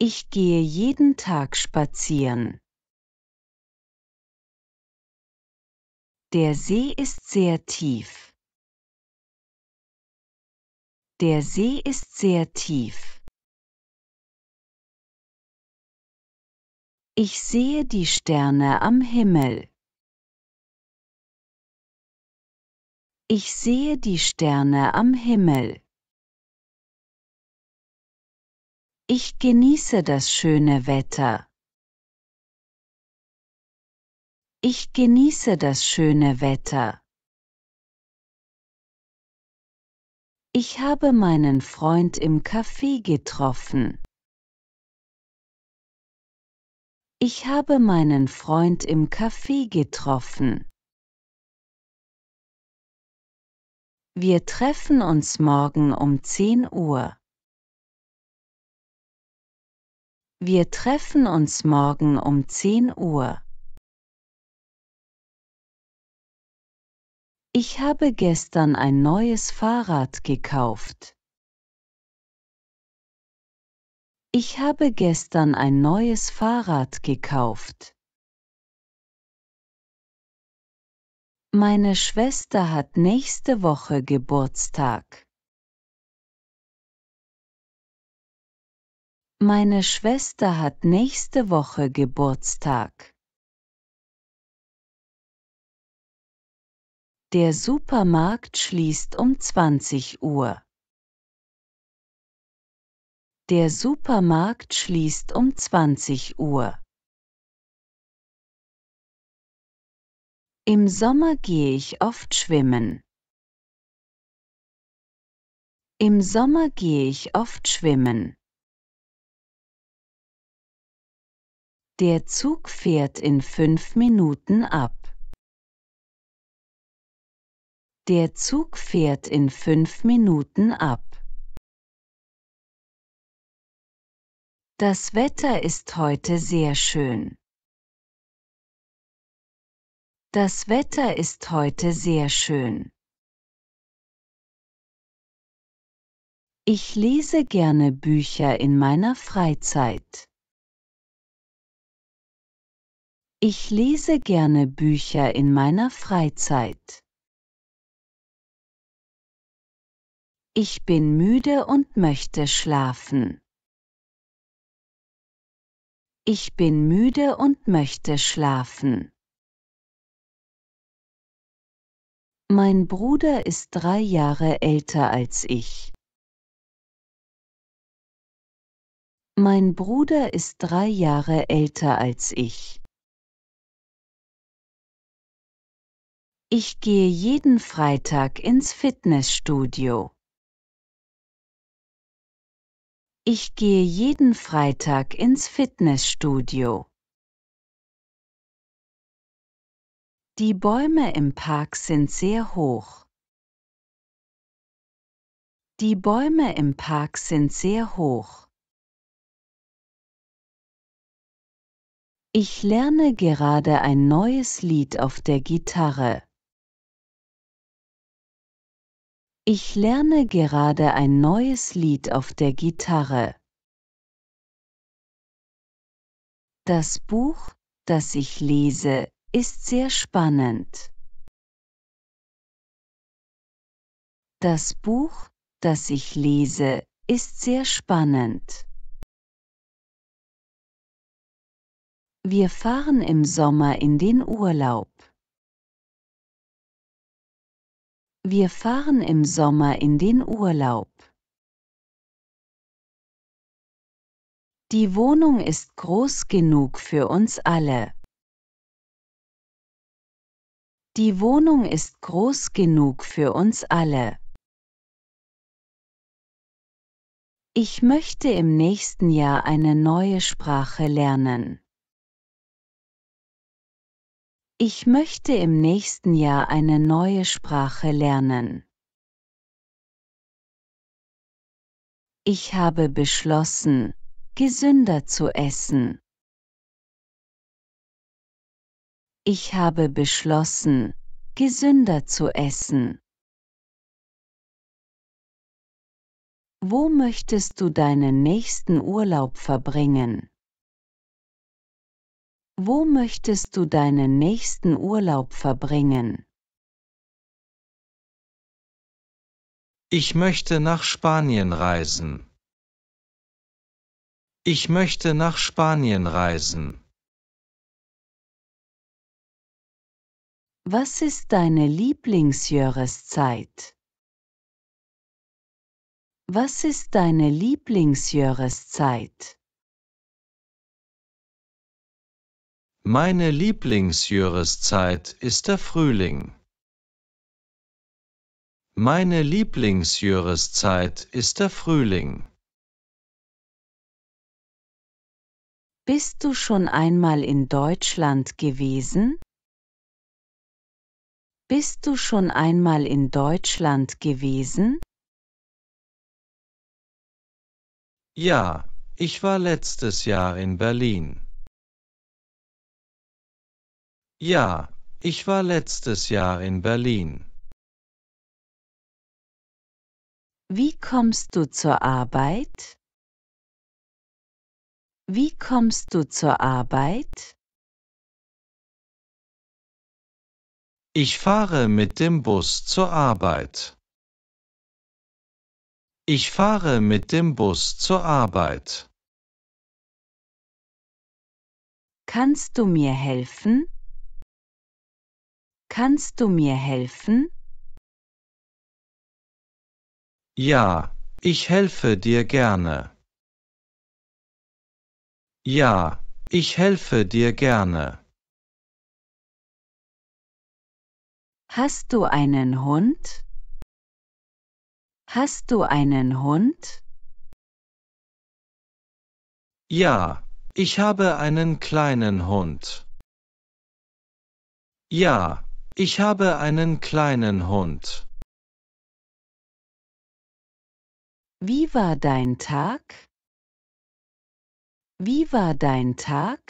Ich gehe jeden Tag spazieren. Der See ist sehr tief. Der See ist sehr tief. Ich sehe die Sterne am Himmel. Ich sehe die Sterne am Himmel. Ich genieße das schöne Wetter. Ich genieße das schöne Wetter. Ich habe meinen Freund im Café getroffen. Ich habe meinen Freund im Café getroffen. Wir treffen uns morgen um 10 Uhr. Wir treffen uns morgen um 10 Uhr. Ich habe gestern ein neues Fahrrad gekauft. Ich habe gestern ein neues Fahrrad gekauft. Meine Schwester hat nächste Woche Geburtstag. Meine Schwester hat nächste Woche Geburtstag. Der Supermarkt schließt um 20 Uhr. Der Supermarkt schließt um 20 Uhr. Im Sommer gehe ich oft schwimmen. Im Sommer gehe ich oft schwimmen. Der Zug fährt in fünf Minuten ab. Der Zug fährt in fünf Minuten ab. Das Wetter ist heute sehr schön. Das Wetter ist heute sehr schön. Ich lese gerne Bücher in meiner Freizeit. Ich lese gerne Bücher in meiner Freizeit. Ich bin müde und möchte schlafen. Ich bin müde und möchte schlafen. Mein Bruder ist drei Jahre älter als ich. Mein Bruder ist drei Jahre älter als ich. Ich gehe jeden Freitag ins Fitnessstudio. Ich gehe jeden Freitag ins Fitnessstudio. Die Bäume im Park sind sehr hoch. Die Bäume im Park sind sehr hoch. Ich lerne gerade ein neues Lied auf der Gitarre. Ich lerne gerade ein neues Lied auf der Gitarre. Das Buch, das ich lese, ist sehr spannend. Das Buch, das ich lese, ist sehr spannend. Wir fahren im Sommer in den Urlaub. Wir fahren im Sommer in den Urlaub. Die Wohnung ist groß genug für uns alle. Die Wohnung ist groß genug für uns alle. Ich möchte im nächsten Jahr eine neue Sprache lernen. Ich möchte im nächsten Jahr eine neue Sprache lernen. Ich habe beschlossen, gesünder zu essen. Ich habe beschlossen, gesünder zu essen. Wo möchtest du deinen nächsten Urlaub verbringen? Wo möchtest du deinen nächsten Urlaub verbringen? Ich möchte nach Spanien reisen. Ich möchte nach Spanien reisen. Was ist deine Lieblingsjahreszeit? Was ist deine Lieblingsjahreszeit? Meine Lieblingsjahreszeit ist der Frühling. Meine Lieblingsjahreszeit ist der Frühling. Bist du schon einmal in Deutschland gewesen? Bist du schon einmal in Deutschland gewesen? Ja, ich war letztes Jahr in Berlin. Ja, ich war letztes Jahr in Berlin. Wie kommst du zur Arbeit? Wie kommst du zur Arbeit? Ich fahre mit dem Bus zur Arbeit. Ich fahre mit dem Bus zur Arbeit. Kannst du mir helfen? Kannst du mir helfen? Ja, ich helfe dir gerne. Ja, ich helfe dir gerne. Hast du einen Hund? Hast du einen Hund? Ja, ich habe einen kleinen Hund. Ja, ich habe einen kleinen Hund. Wie war dein Tag? Wie war dein Tag?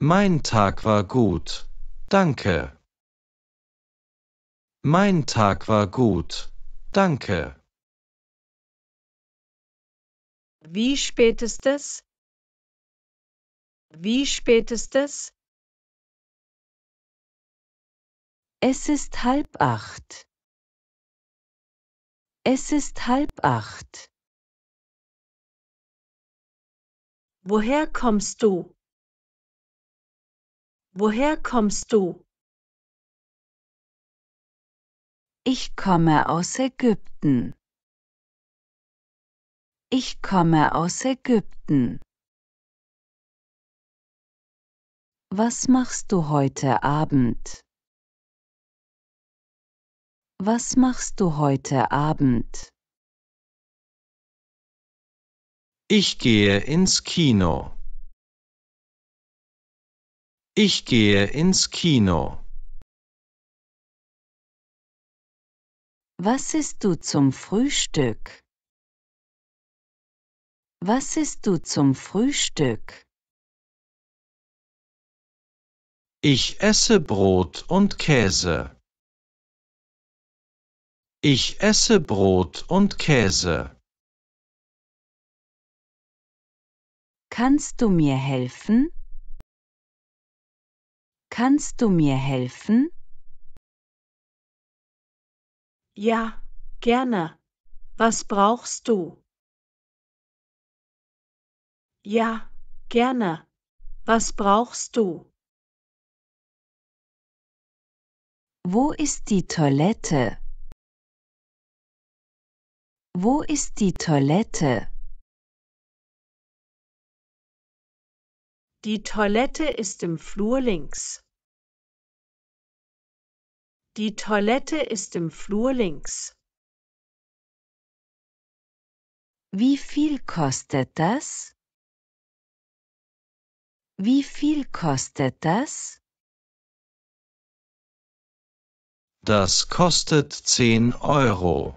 Mein Tag war gut. Danke. Mein Tag war gut. Danke. Wie spät ist es? Wie spät ist es? Es ist halb acht. Es ist halb acht. Woher kommst du? Woher kommst du? Ich komme aus Ägypten. Ich komme aus Ägypten. Was machst du heute Abend? Was machst du heute Abend? Ich gehe ins Kino. Ich gehe ins Kino. Was isst du zum Frühstück? Was isst du zum Frühstück? Ich esse Brot und Käse. Ich esse Brot und Käse. Kannst du mir helfen? Kannst du mir helfen? Ja, gerne. Was brauchst du? Ja, gerne. Was brauchst du? Wo ist die Toilette? Wo ist die Toilette? Die Toilette ist im Flur links. Die Toilette ist im Flur links. Wie viel kostet das? Wie viel kostet das? Das kostet zehn Euro.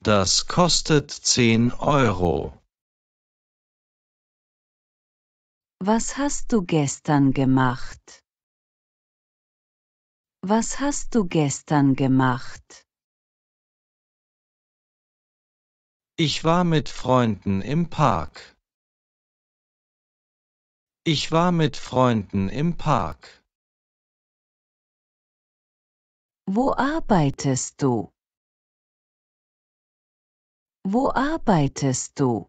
Das kostet zehn Euro. Was hast du gestern gemacht? Was hast du gestern gemacht? Ich war mit Freunden im Park. Ich war mit Freunden im Park. Wo arbeitest du? Wo arbeitest du?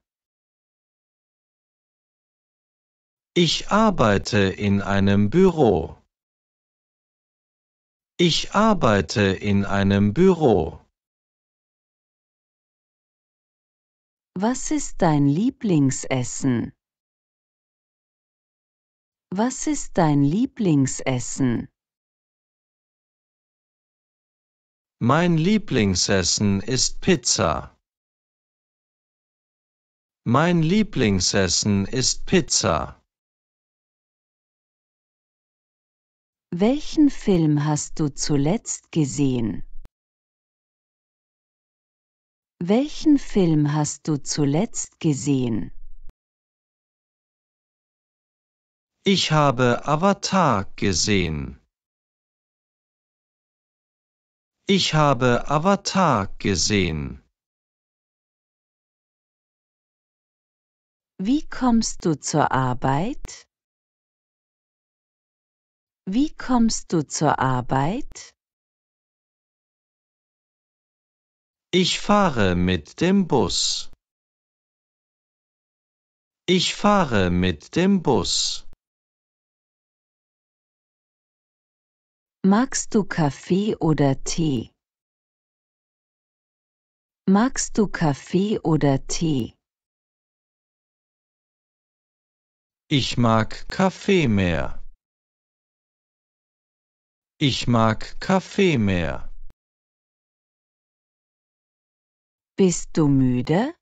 Ich arbeite in einem Büro. Ich arbeite in einem Büro. Was ist dein Lieblingsessen? Was ist dein Lieblingsessen? Mein Lieblingsessen ist Pizza. Mein Lieblingsessen ist Pizza. Welchen Film hast du zuletzt gesehen? Welchen Film hast du zuletzt gesehen? Ich habe Avatar gesehen. Ich habe Avatar gesehen. Wie kommst du zur Arbeit? Wie kommst du zur Arbeit? Ich fahre mit dem Bus. Ich fahre mit dem Bus. Magst du Kaffee oder Tee? Magst du Kaffee oder Tee? Ich mag Kaffee mehr. Ich mag Kaffee mehr. Bist du müde?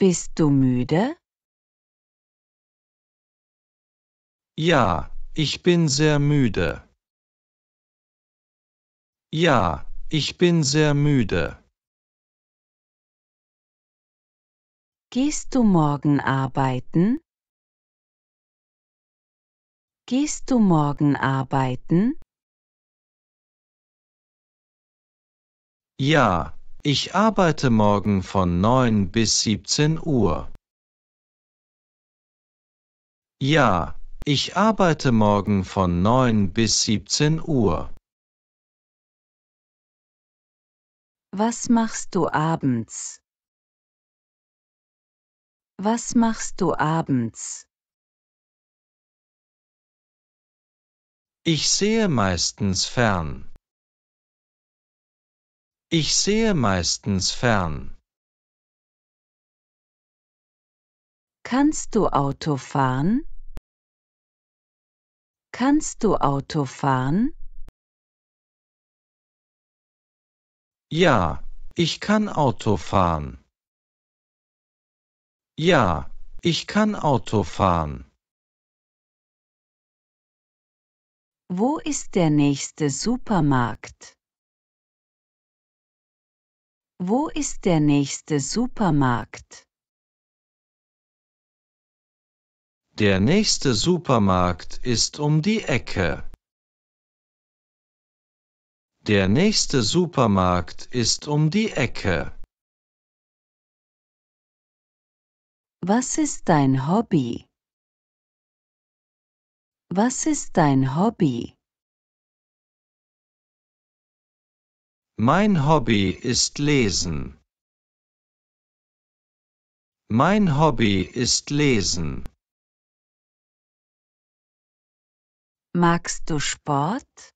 Bist du müde? Ja, ich bin sehr müde. Ja, ich bin sehr müde. Gehst du morgen arbeiten? Gehst du morgen arbeiten? Ja, ich arbeite morgen von neun bis siebzehn Uhr. Ja, ich arbeite morgen von neun bis siebzehn Uhr. Was machst du abends? Was machst du abends? Ich sehe meistens fern. Ich sehe meistens fern. Kannst du Auto fahren? Kannst du Auto fahren? Ja, ich kann Auto fahren. Ja, ich kann Auto fahren. Wo ist der nächste Supermarkt? Wo ist der nächste Supermarkt? Der nächste Supermarkt ist um die Ecke. Der nächste Supermarkt ist um die Ecke. Was ist dein Hobby? Was ist dein Hobby? Mein Hobby ist Lesen. Mein Hobby ist Lesen. Magst du Sport?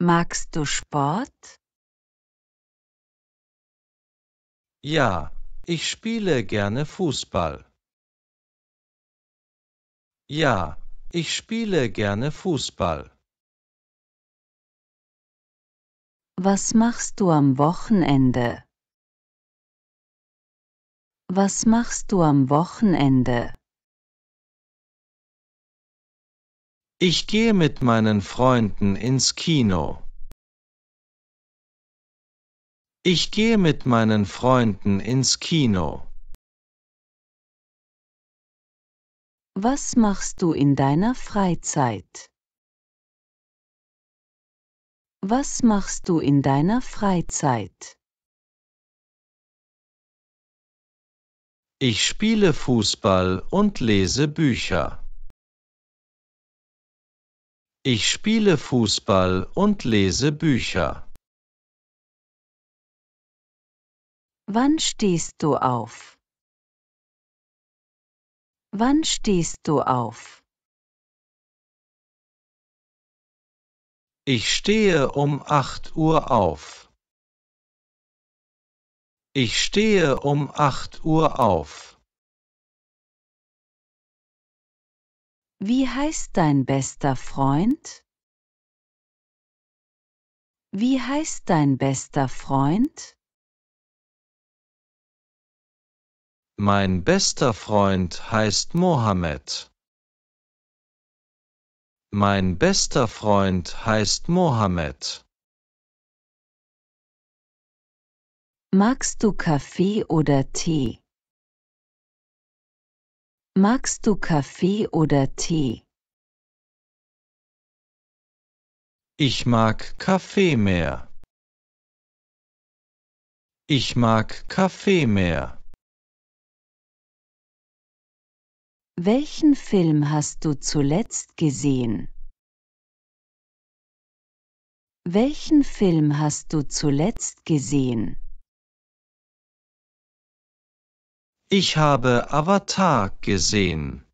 Magst du Sport? Ja, ich spiele gerne Fußball. Ja, ich spiele gerne Fußball. Was machst du am Wochenende? Was machst du am Wochenende? Ich gehe mit meinen Freunden ins Kino. Ich gehe mit meinen Freunden ins Kino. Was machst du in deiner Freizeit? Was machst du in deiner Freizeit? Ich spiele Fußball und lese Bücher. Ich spiele Fußball und lese Bücher. Wann stehst du auf? Wann stehst du auf? Ich stehe um acht Uhr auf. Ich stehe um acht Uhr auf. Wie heißt dein bester Freund? Wie heißt dein bester Freund? Mein bester Freund heißt Mohammed. Mein bester Freund heißt Mohammed. Magst du Kaffee oder Tee? Magst du Kaffee oder Tee? Ich mag Kaffee mehr. Ich mag Kaffee mehr. Welchen Film hast du zuletzt gesehen? Welchen Film hast du zuletzt gesehen? Ich habe Avatar gesehen.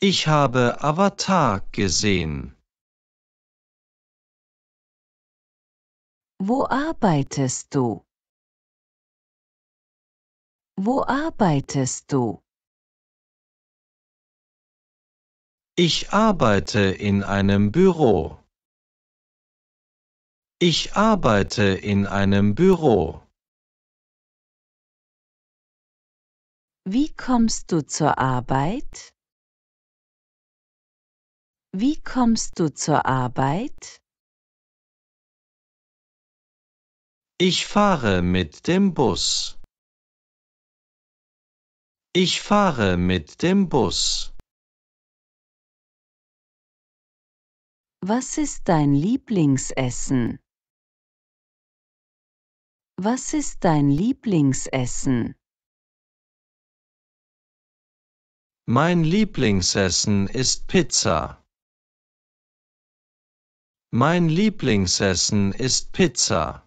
Ich habe Avatar gesehen. Wo arbeitest du? Wo arbeitest du? Ich arbeite in einem Büro. Ich arbeite in einem Büro. Wie kommst du zur Arbeit? Wie kommst du zur Arbeit? Ich fahre mit dem Bus. Ich fahre mit dem Bus. Was ist dein Lieblingsessen? Was ist dein Lieblingsessen? Mein Lieblingsessen ist Pizza. Mein Lieblingsessen ist Pizza.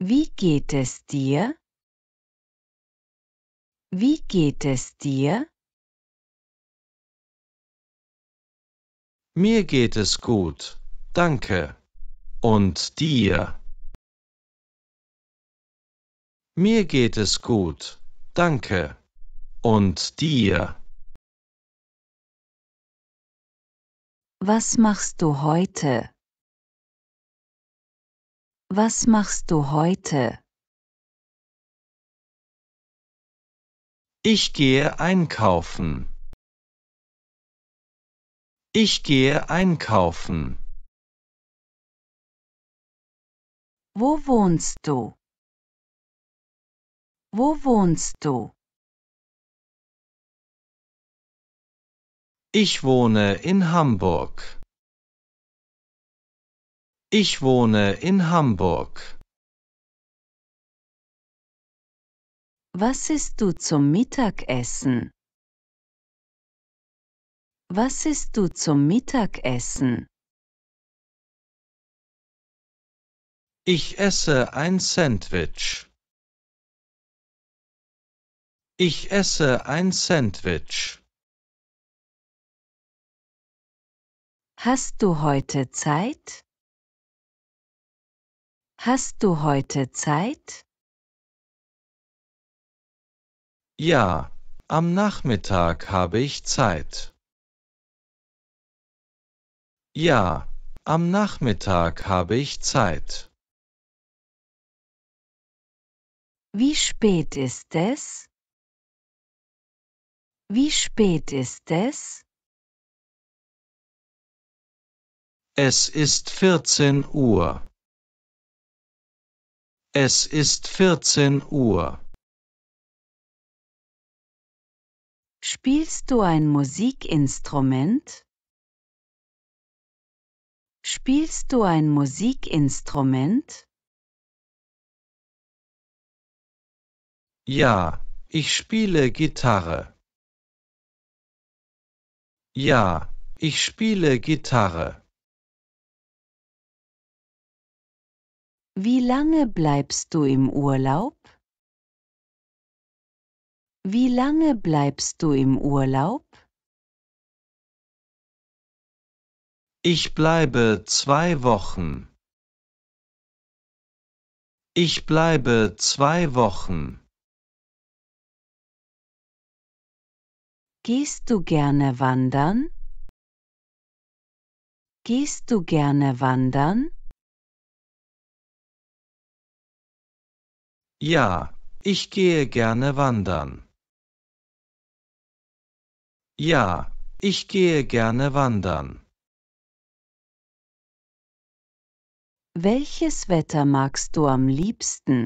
Wie geht es dir? Wie geht es dir? Mir geht es gut, danke. Und dir? Mir geht es gut, danke. Und dir? Was machst du heute? Was machst du heute? Ich gehe einkaufen. Ich gehe einkaufen. Wo wohnst du? Wo wohnst du? Ich wohne in Hamburg. Ich wohne in Hamburg. Was isst du zum Mittagessen? Was isst du zum Mittagessen? Ich esse ein Sandwich. Ich esse ein Sandwich. Hast du heute Zeit? Hast du heute Zeit? Ja, am Nachmittag habe ich Zeit. Ja, am Nachmittag habe ich Zeit. Wie spät ist es? Wie spät ist es? Es ist vierzehn Uhr. Es ist vierzehn Uhr. Spielst du ein Musikinstrument? Spielst du ein Musikinstrument? Ja, ich spiele Gitarre. Ja, ich spiele Gitarre. Wie lange bleibst du im Urlaub? Wie lange bleibst du im Urlaub? Ich bleibe zwei Wochen. Ich bleibe zwei Wochen. Gehst du gerne wandern? Gehst du gerne wandern? Ja, ich gehe gerne wandern. Ja, ich gehe gerne wandern. Welches Wetter magst du am liebsten?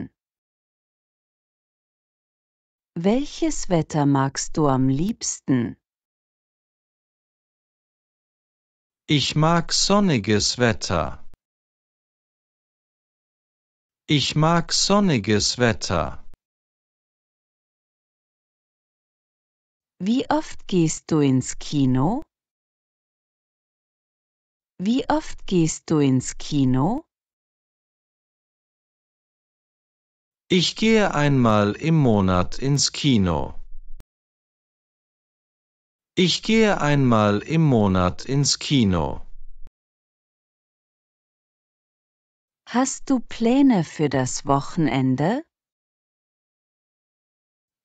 Welches Wetter magst du am liebsten? Ich mag sonniges Wetter. Ich mag sonniges Wetter. Wie oft gehst du ins Kino? Wie oft gehst du ins Kino? Ich gehe einmal im Monat ins Kino. Ich gehe einmal im Monat ins Kino. Hast du Pläne für das Wochenende?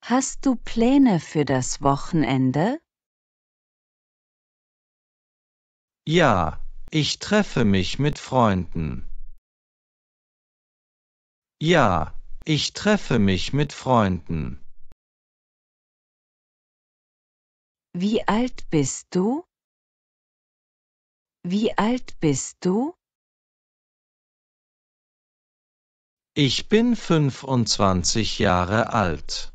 Hast du Pläne für das Wochenende? Ja, ich treffe mich mit Freunden. Ja, ich treffe mich mit Freunden. Wie alt bist du? Wie alt bist du? Ich bin 25 Jahre alt.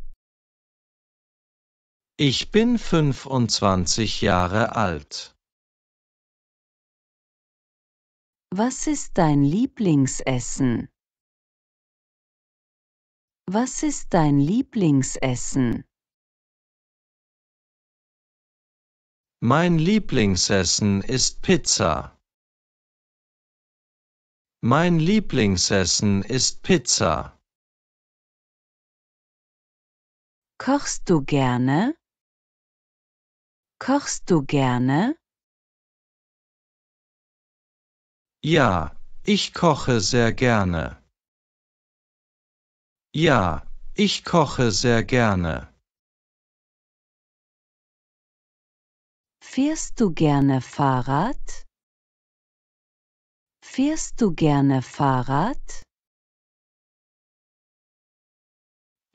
Ich bin fünfundzwanzig Jahre alt. Was ist dein Lieblingsessen? Was ist dein Lieblingsessen? Mein Lieblingsessen ist Pizza. Mein Lieblingsessen ist Pizza. Kochst du gerne? Kochst du gerne? Ja, ich koche sehr gerne. Ja, ich koche sehr gerne. Fährst du gerne Fahrrad? Fährst du gerne Fahrrad?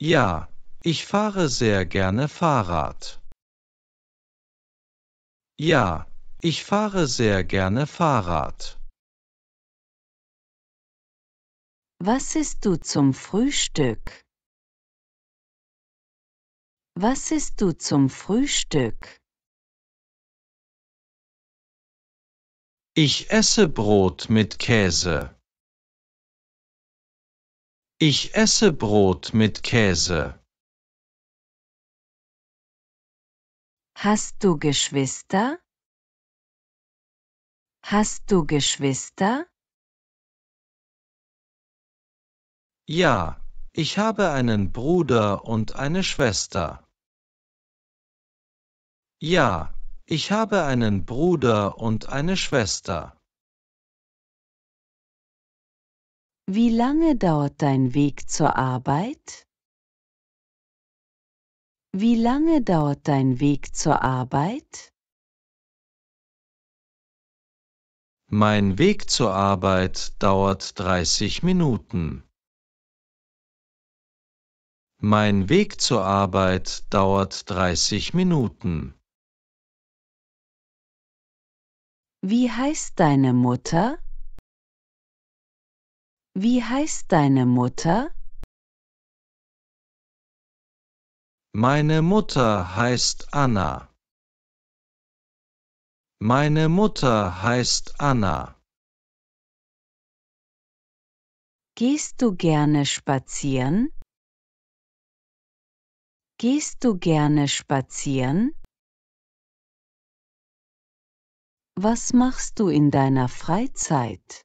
Ja, ich fahre sehr gerne Fahrrad. Ja, ich fahre sehr gerne Fahrrad. Was isst du zum Frühstück? Was isst du zum Frühstück? Ich esse Brot mit Käse. Ich esse Brot mit Käse. Hast du Geschwister? Hast du Geschwister? Ja, ich habe einen Bruder und eine Schwester. Ja, ich habe einen Bruder und eine Schwester. Wie lange dauert dein Weg zur Arbeit? Wie lange dauert dein Weg zur Arbeit? Mein Weg zur Arbeit dauert 30 Minuten. Mein Weg zur Arbeit dauert 30 Minuten. Wie heißt deine Mutter? Wie heißt deine Mutter? Meine Mutter heißt Anna. Meine Mutter heißt Anna. Gehst du gerne spazieren? Gehst du gerne spazieren? Was machst du in deiner Freizeit?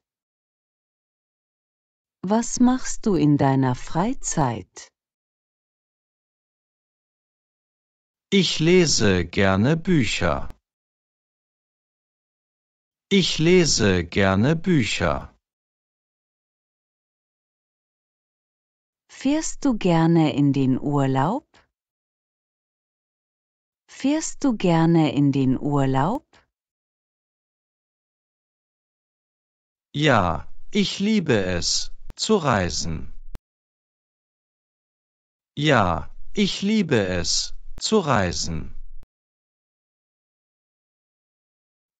Was machst du in deiner Freizeit? Ich lese gerne Bücher. Ich lese gerne Bücher. Fährst du gerne in den Urlaub? Fährst du gerne in den Urlaub? Ja, ich liebe es, zu reisen. Ja, ich liebe es, zu reisen.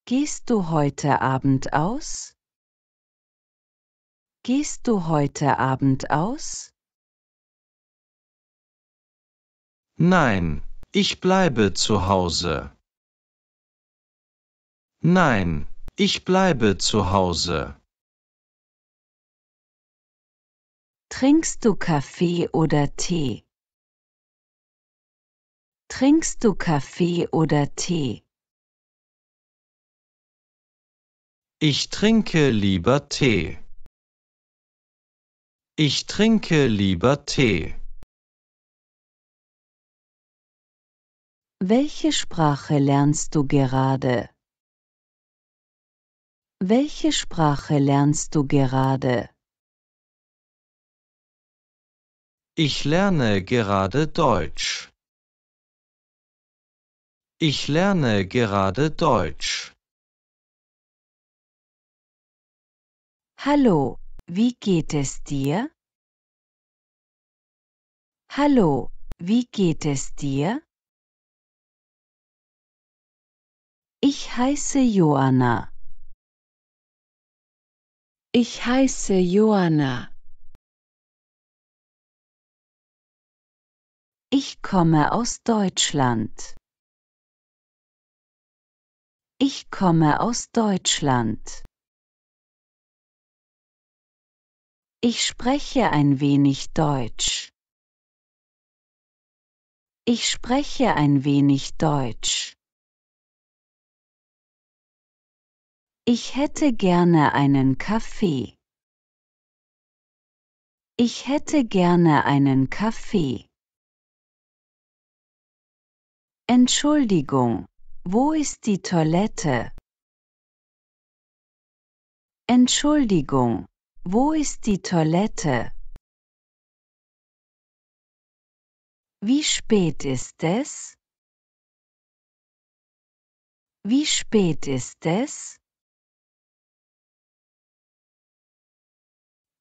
Gehst du heute Abend aus? Gehst du heute Abend aus? Nein, ich bleibe zu Hause. Nein, ich bleibe zu Hause. Trinkst du Kaffee oder Tee? Trinkst du Kaffee oder Tee? Ich trinke lieber Tee. Ich trinke lieber Tee. Welche Sprache lernst du gerade? Welche Sprache lernst du gerade? Ich lerne gerade Deutsch. Ich lerne gerade Deutsch. Hallo, wie geht es dir? Hallo, wie geht es dir? Ich heiße Joanna. Ich heiße Joanna. Ich komme aus Deutschland. Ich komme aus Deutschland. Ich spreche ein wenig Deutsch. Ich spreche ein wenig Deutsch. Ich hätte gerne einen Kaffee. Ich hätte gerne einen Kaffee. Entschuldigung, wo ist die Toilette? Entschuldigung, wo ist die Toilette? Wie spät ist es? Wie spät ist es?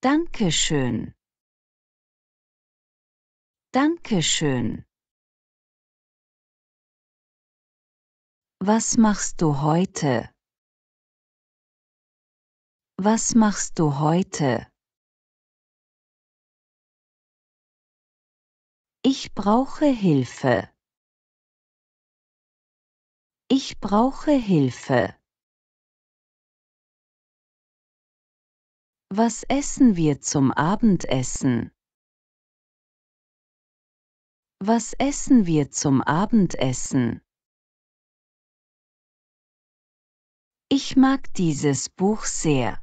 Dankeschön. Dankeschön. Was machst du heute? Was machst du heute? Ich brauche Hilfe. Ich brauche Hilfe. Was essen wir zum Abendessen? Was essen wir zum Abendessen? Ich mag dieses Buch sehr.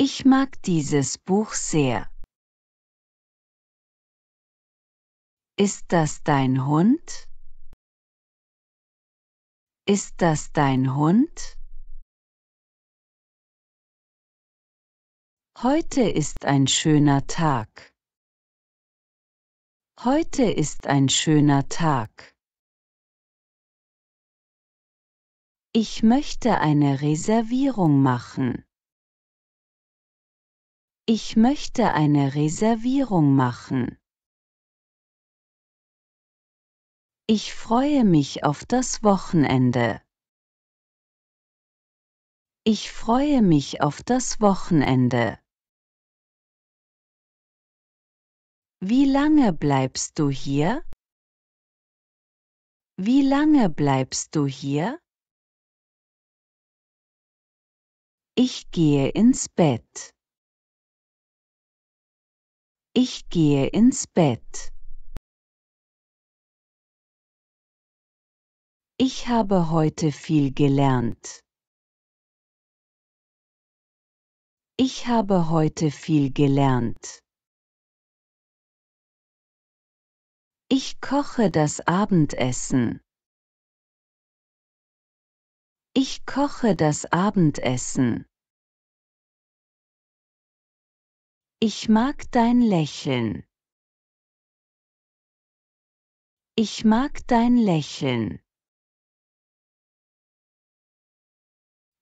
Ich mag dieses Buch sehr. Ist das dein Hund? Ist das dein Hund? Heute ist ein schöner Tag. Heute ist ein schöner Tag. Ich möchte eine Reservierung machen. Ich möchte eine Reservierung machen. Ich freue mich auf das Wochenende. Ich freue mich auf das Wochenende. Wie lange bleibst du hier? Wie lange bleibst du hier? Ich gehe ins Bett. Ich gehe ins Bett. Ich habe heute viel gelernt. Ich habe heute viel gelernt. Ich koche das Abendessen. Ich koche das Abendessen. Ich mag dein Lächeln. Ich mag dein Lächeln.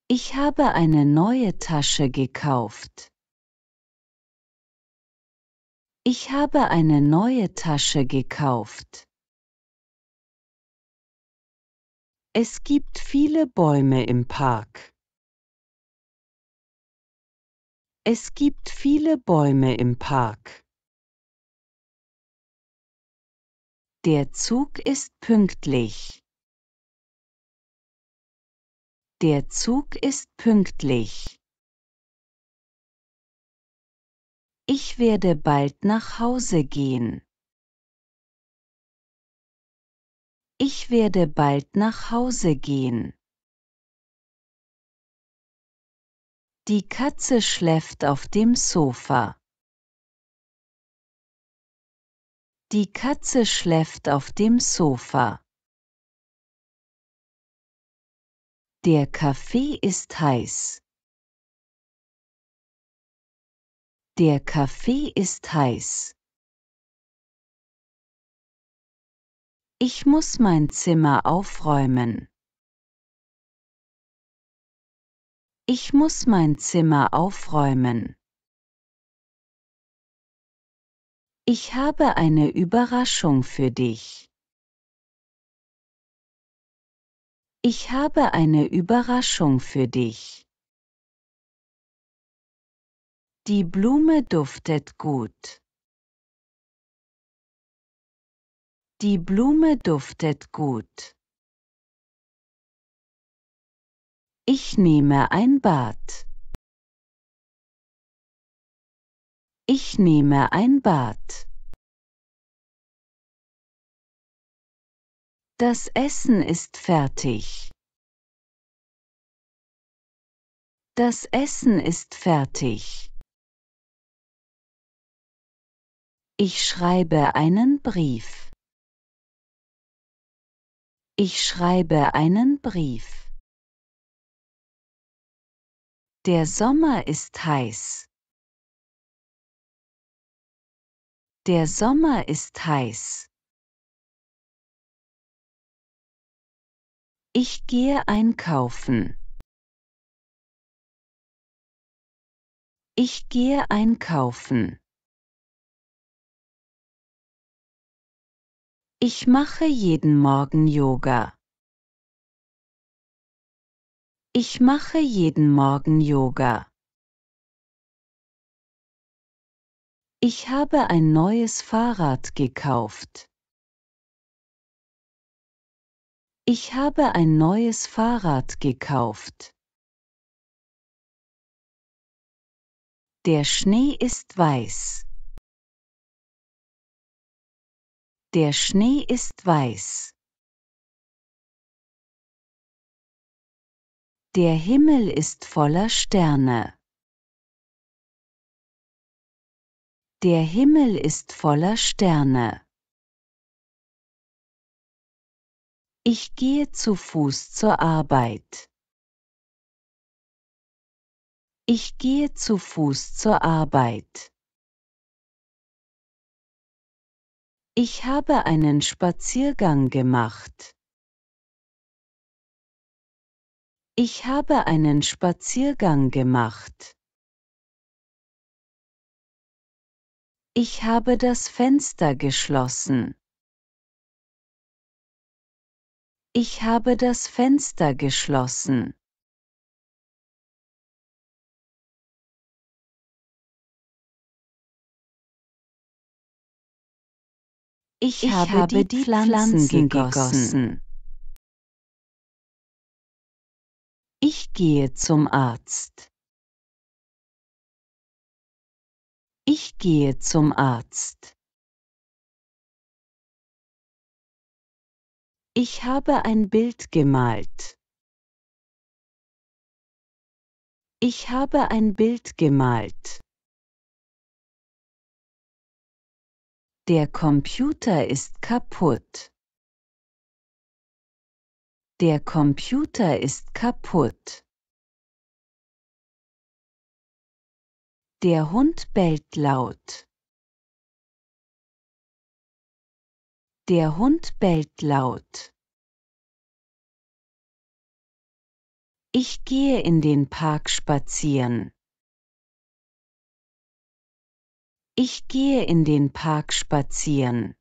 Ich habe eine neue Tasche gekauft. Ich habe eine neue Tasche gekauft. Es gibt viele Bäume im Park. Es gibt viele Bäume im Park. Der Zug ist pünktlich. Der Zug ist pünktlich. Ich werde bald nach Hause gehen. Ich werde bald nach Hause gehen. Die Katze schläft auf dem Sofa. Die Katze schläft auf dem Sofa. Der Kaffee ist heiß. Der Kaffee ist heiß. Ich muss mein Zimmer aufräumen. Ich muss mein Zimmer aufräumen. Ich habe eine Überraschung für dich. Ich habe eine Überraschung für dich. Die Blume duftet gut. Die Blume duftet gut. Ich nehme ein Bad. Ich nehme ein Bad. Das Essen ist fertig. Das Essen ist fertig. Ich schreibe einen Brief. Ich schreibe einen Brief. Der Sommer ist heiß. Der Sommer ist heiß. Ich gehe einkaufen. Ich gehe einkaufen. Ich mache jeden Morgen Yoga. Ich mache jeden Morgen Yoga. Ich habe ein neues Fahrrad gekauft. Ich habe ein neues Fahrrad gekauft. Der Schnee ist weiß. Der Schnee ist weiß. Der Himmel ist voller Sterne. Der Himmel ist voller Sterne. Ich gehe zu Fuß zur Arbeit. Ich gehe zu Fuß zur Arbeit. Ich habe einen Spaziergang gemacht. Ich habe einen Spaziergang gemacht. Ich habe das Fenster geschlossen. Ich habe das Fenster geschlossen. Ich, ich habe, die, die Pflanzen, Pflanzen gegossen. Ich gehe zum Arzt. Ich gehe zum Arzt. Ich habe ein Bild gemalt. Ich habe ein Bild gemalt. Der Computer ist kaputt. Der Computer ist kaputt. Der Hund bellt laut. Der Hund bellt laut. Ich gehe in den Park spazieren. Ich gehe in den Park spazieren.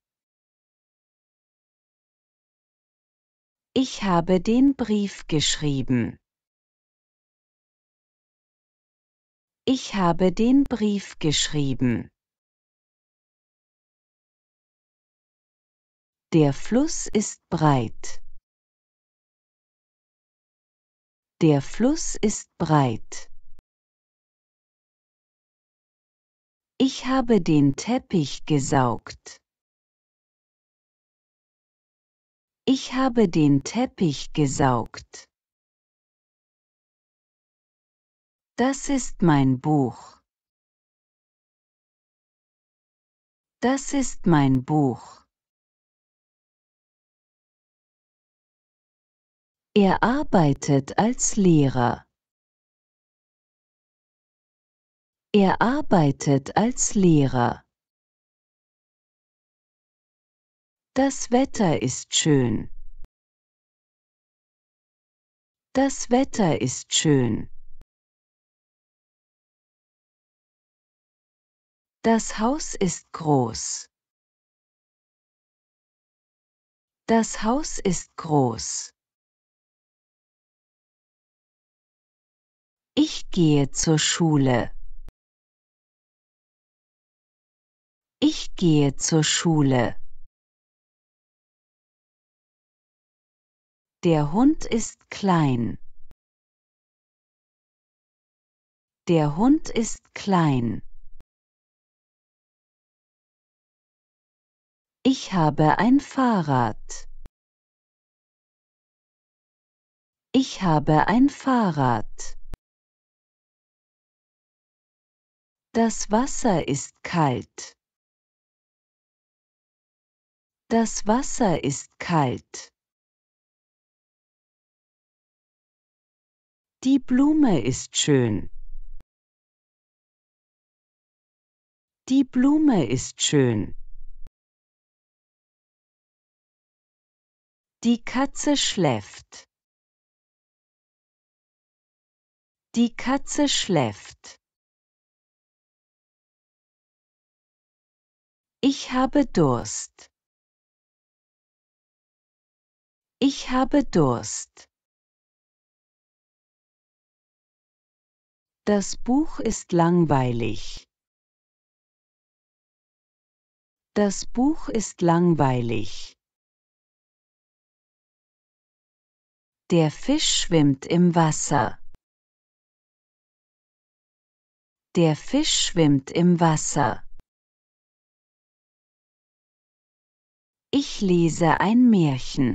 Ich habe den Brief geschrieben. Ich habe den Brief geschrieben. Der Fluss ist breit. Der Fluss ist breit. Ich habe den Teppich gesaugt. Ich habe den Teppich gesaugt. Das ist mein Buch. Das ist mein Buch. Er arbeitet als Lehrer. Er arbeitet als Lehrer. Das Wetter ist schön. Das Wetter ist schön. Das Haus ist groß. Das Haus ist groß. Ich gehe zur Schule. Ich gehe zur Schule. Der Hund ist klein. Der Hund ist klein. Ich habe ein Fahrrad. Ich habe ein Fahrrad. Das Wasser ist kalt. Das Wasser ist kalt. Die Blume ist schön. Die Blume ist schön. Die Katze schläft. Die Katze schläft. Ich habe Durst. Ich habe Durst. Das Buch ist langweilig. Das Buch ist langweilig. Der Fisch schwimmt im Wasser. Der Fisch schwimmt im Wasser. Ich lese ein Märchen.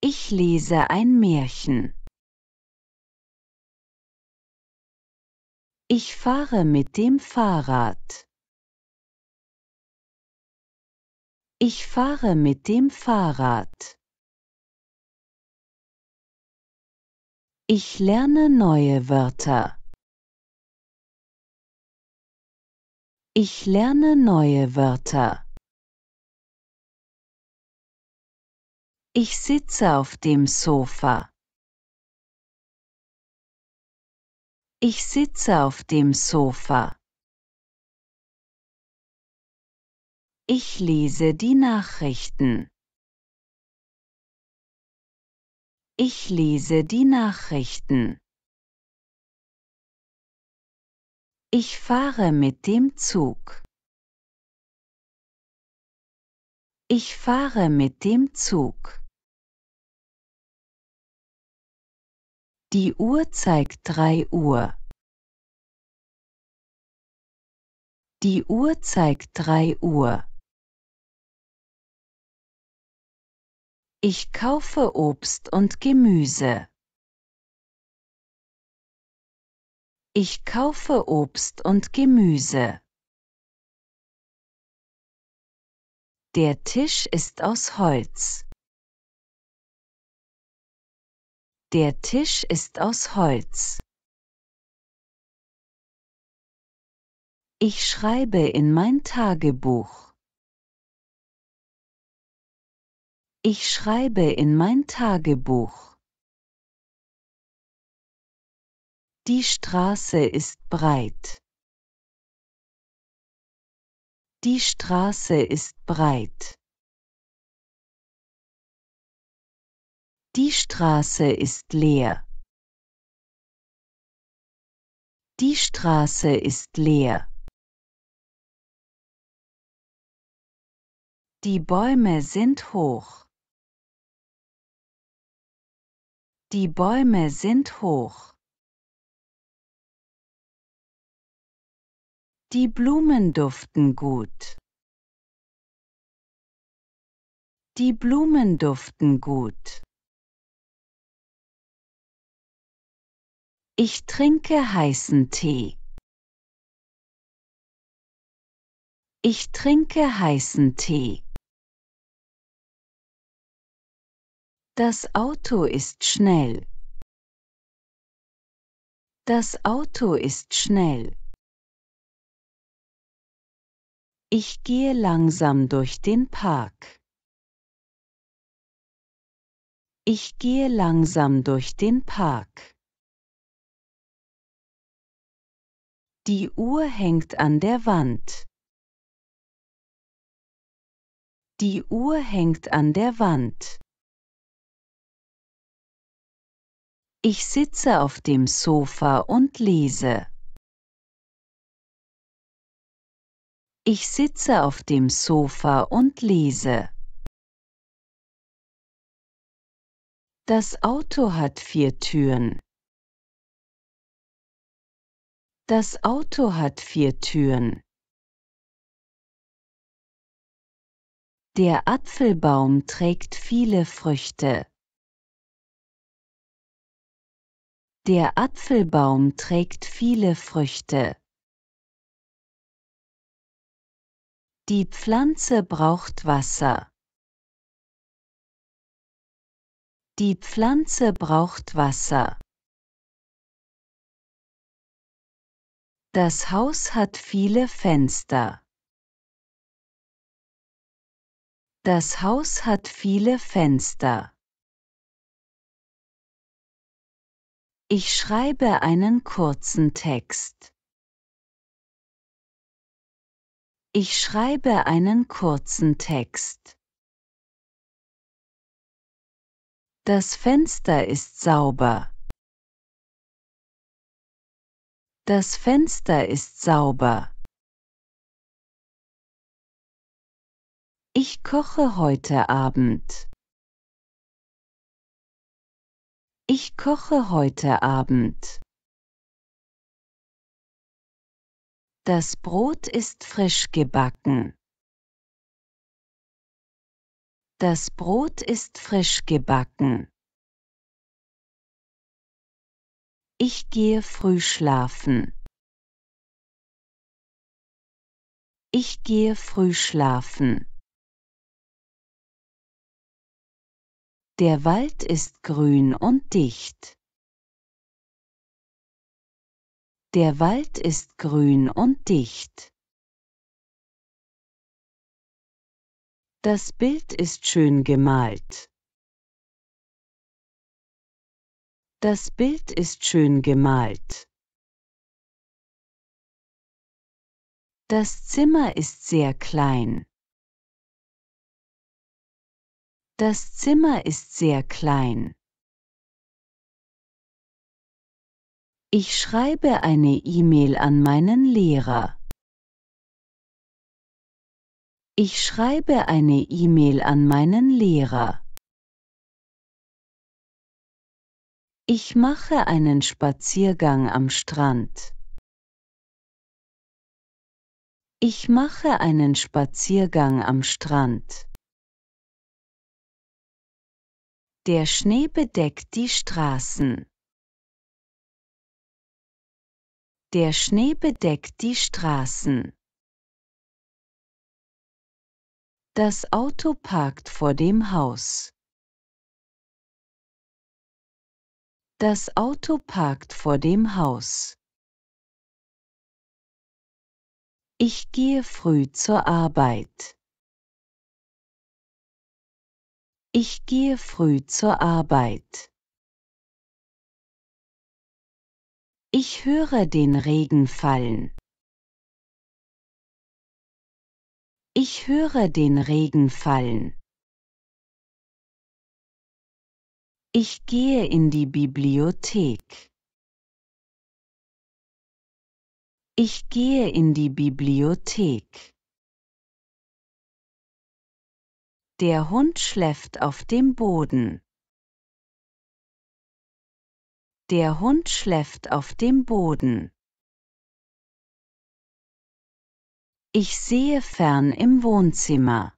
Ich lese ein Märchen. Ich fahre mit dem Fahrrad. Ich fahre mit dem Fahrrad. Ich lerne neue Wörter. Ich lerne neue Wörter. Ich sitze auf dem Sofa. Ich sitze auf dem Sofa. Ich lese die Nachrichten. Ich lese die Nachrichten. Ich fahre mit dem Zug. Ich fahre mit dem Zug. Die Uhr zeigt drei Uhr. Die Uhr zeigt drei Uhr. Ich kaufe Obst und Gemüse. Ich kaufe Obst und Gemüse. Der Tisch ist aus Holz. Der Tisch ist aus Holz. Ich schreibe in mein Tagebuch. Ich schreibe in mein Tagebuch. Die Straße ist breit. Die Straße ist breit. Die Straße ist leer. Die Straße ist leer. Die Bäume sind hoch. Die Bäume sind hoch. Die Blumen duften gut. Die Blumen duften gut. Ich trinke heißen Tee. Ich trinke heißen Tee. Das Auto ist schnell. Das Auto ist schnell. Ich gehe langsam durch den Park. Ich gehe langsam durch den Park. Die Uhr hängt an der Wand. Die Uhr hängt an der Wand. Ich sitze auf dem Sofa und lese. Ich sitze auf dem Sofa und lese. Das Auto hat vier Türen. Das Auto hat vier Türen. Der Apfelbaum trägt viele Früchte. Der Apfelbaum trägt viele Früchte. Die Pflanze braucht Wasser. Die Pflanze braucht Wasser. Das Haus hat viele Fenster. Das Haus hat viele Fenster. Ich schreibe einen kurzen Text. Ich schreibe einen kurzen Text. Das Fenster ist sauber. Das Fenster ist sauber. Ich koche heute Abend. Ich koche heute Abend. Das Brot ist frisch gebacken. Das Brot ist frisch gebacken. Ich gehe früh schlafen. Ich gehe früh schlafen. Der Wald ist grün und dicht. Der Wald ist grün und dicht. Das Bild ist schön gemalt. Das Bild ist schön gemalt. Das Zimmer ist sehr klein. Das Zimmer ist sehr klein. Ich schreibe eine E-Mail an meinen Lehrer. Ich schreibe eine E-Mail an meinen Lehrer. Ich mache einen Spaziergang am Strand. Ich mache einen Spaziergang am Strand. Der Schnee bedeckt die Straßen. Der Schnee bedeckt die Straßen. Das Auto parkt vor dem Haus. Das Auto parkt vor dem Haus. Ich gehe früh zur Arbeit. Ich gehe früh zur Arbeit. Ich höre den Regen fallen. Ich höre den Regen fallen. Ich gehe in die Bibliothek. Ich gehe in die Bibliothek. Der Hund schläft auf dem Boden. Der Hund schläft auf dem Boden. Ich sehe fern im Wohnzimmer.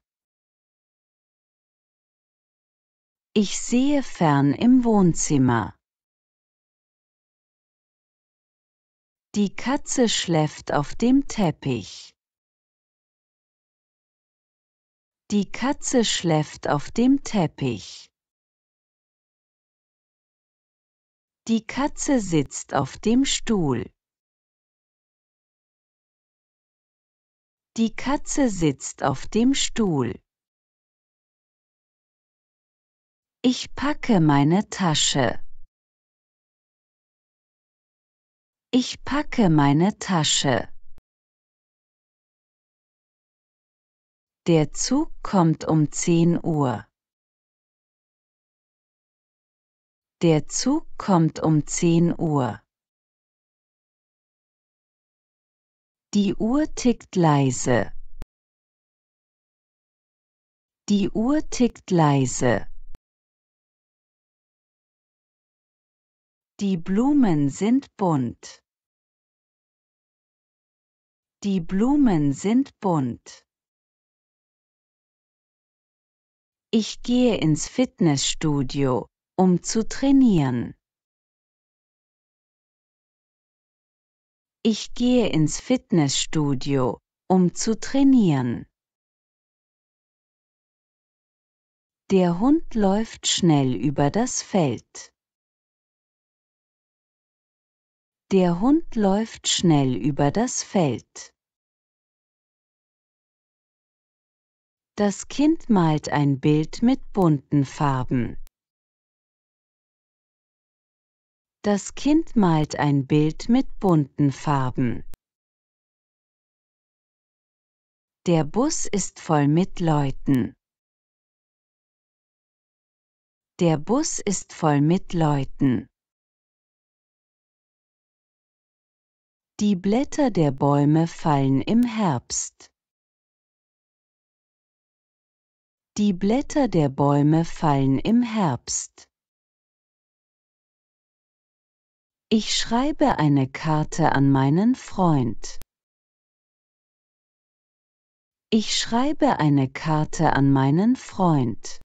Ich sehe fern im Wohnzimmer. Die Katze schläft auf dem Teppich. Die Katze schläft auf dem Teppich. Die Katze sitzt auf dem Stuhl. Die Katze sitzt auf dem Stuhl. Ich packe meine Tasche. Ich packe meine Tasche. Der Zug kommt um 10 Uhr. Der Zug kommt um 10 Uhr. Die Uhr tickt leise. Die Uhr tickt leise. Die Blumen sind bunt. Die Blumen sind bunt. Ich gehe ins Fitnessstudio um zu trainieren. Ich gehe ins Fitnessstudio, um zu trainieren. Der Hund läuft schnell über das Feld. Der Hund läuft schnell über das Feld. Das Kind malt ein Bild mit bunten Farben. Das Kind malt ein Bild mit bunten Farben. Der Bus ist voll mit Leuten. Der Bus ist voll mit Leuten. Die Blätter der Bäume fallen im Herbst. Die Blätter der Bäume fallen im Herbst. Ich schreibe eine Karte an meinen Freund. Ich schreibe eine Karte an meinen Freund.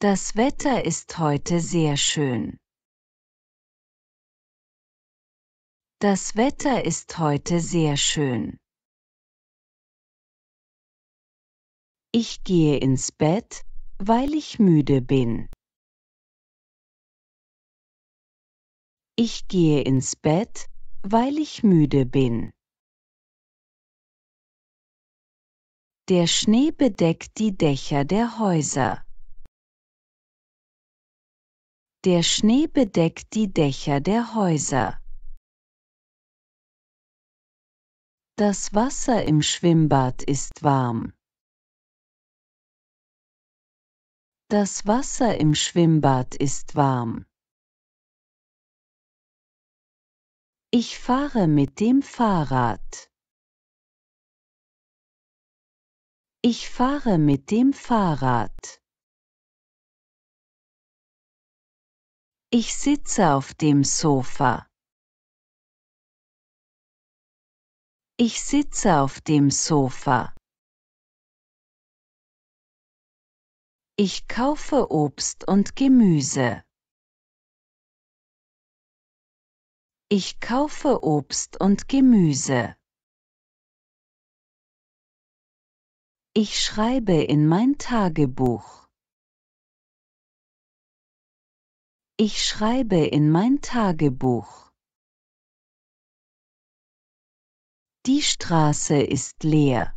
Das Wetter ist heute sehr schön. Das Wetter ist heute sehr schön. Ich gehe ins Bett, weil ich müde bin. Ich gehe ins Bett, weil ich müde bin. Der Schnee bedeckt die Dächer der Häuser. Der Schnee bedeckt die Dächer der Häuser. Das Wasser im Schwimmbad ist warm. Das Wasser im Schwimmbad ist warm. Ich fahre mit dem Fahrrad. Ich fahre mit dem Fahrrad. Ich sitze auf dem Sofa. Ich sitze auf dem Sofa. Ich kaufe Obst und Gemüse. Ich kaufe Obst und Gemüse. Ich schreibe in mein Tagebuch. Ich schreibe in mein Tagebuch. Die Straße ist leer.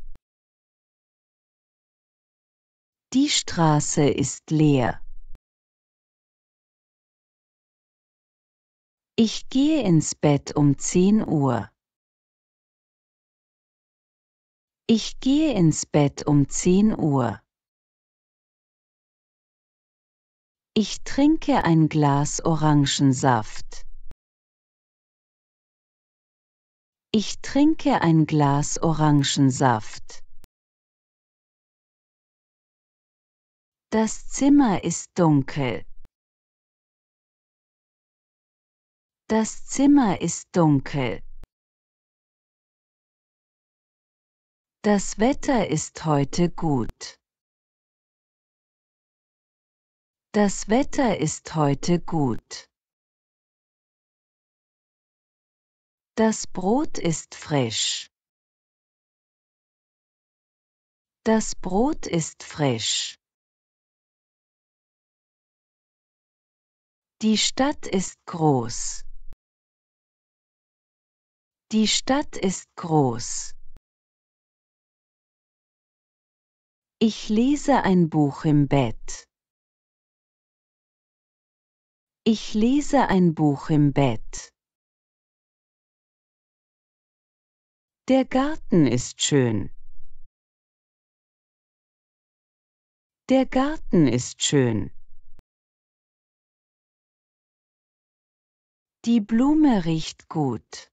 Die Straße ist leer. Ich gehe ins Bett um zehn Uhr. Ich gehe ins Bett um zehn Uhr. Ich trinke ein Glas Orangensaft. Ich trinke ein Glas Orangensaft. Das Zimmer ist dunkel. Das Zimmer ist dunkel. Das Wetter ist heute gut. Das Wetter ist heute gut. Das Brot ist frisch. Das Brot ist frisch. Die Stadt ist groß. Die Stadt ist groß. Ich lese ein Buch im Bett. Ich lese ein Buch im Bett. Der Garten ist schön. Der Garten ist schön. Die Blume riecht gut.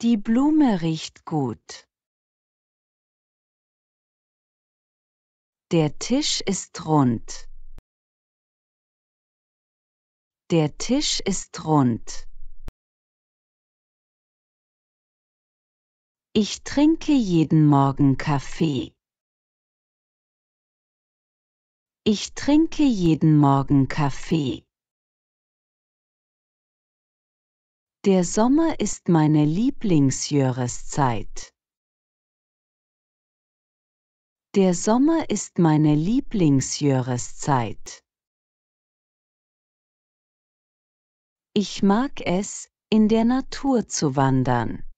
Die Blume riecht gut. Der Tisch ist rund. Der Tisch ist rund. Ich trinke jeden Morgen Kaffee. Ich trinke jeden Morgen Kaffee. Der Sommer ist meine Lieblingsjahreszeit. Der Sommer ist meine Lieblingsjahreszeit. Ich mag es, in der Natur zu wandern.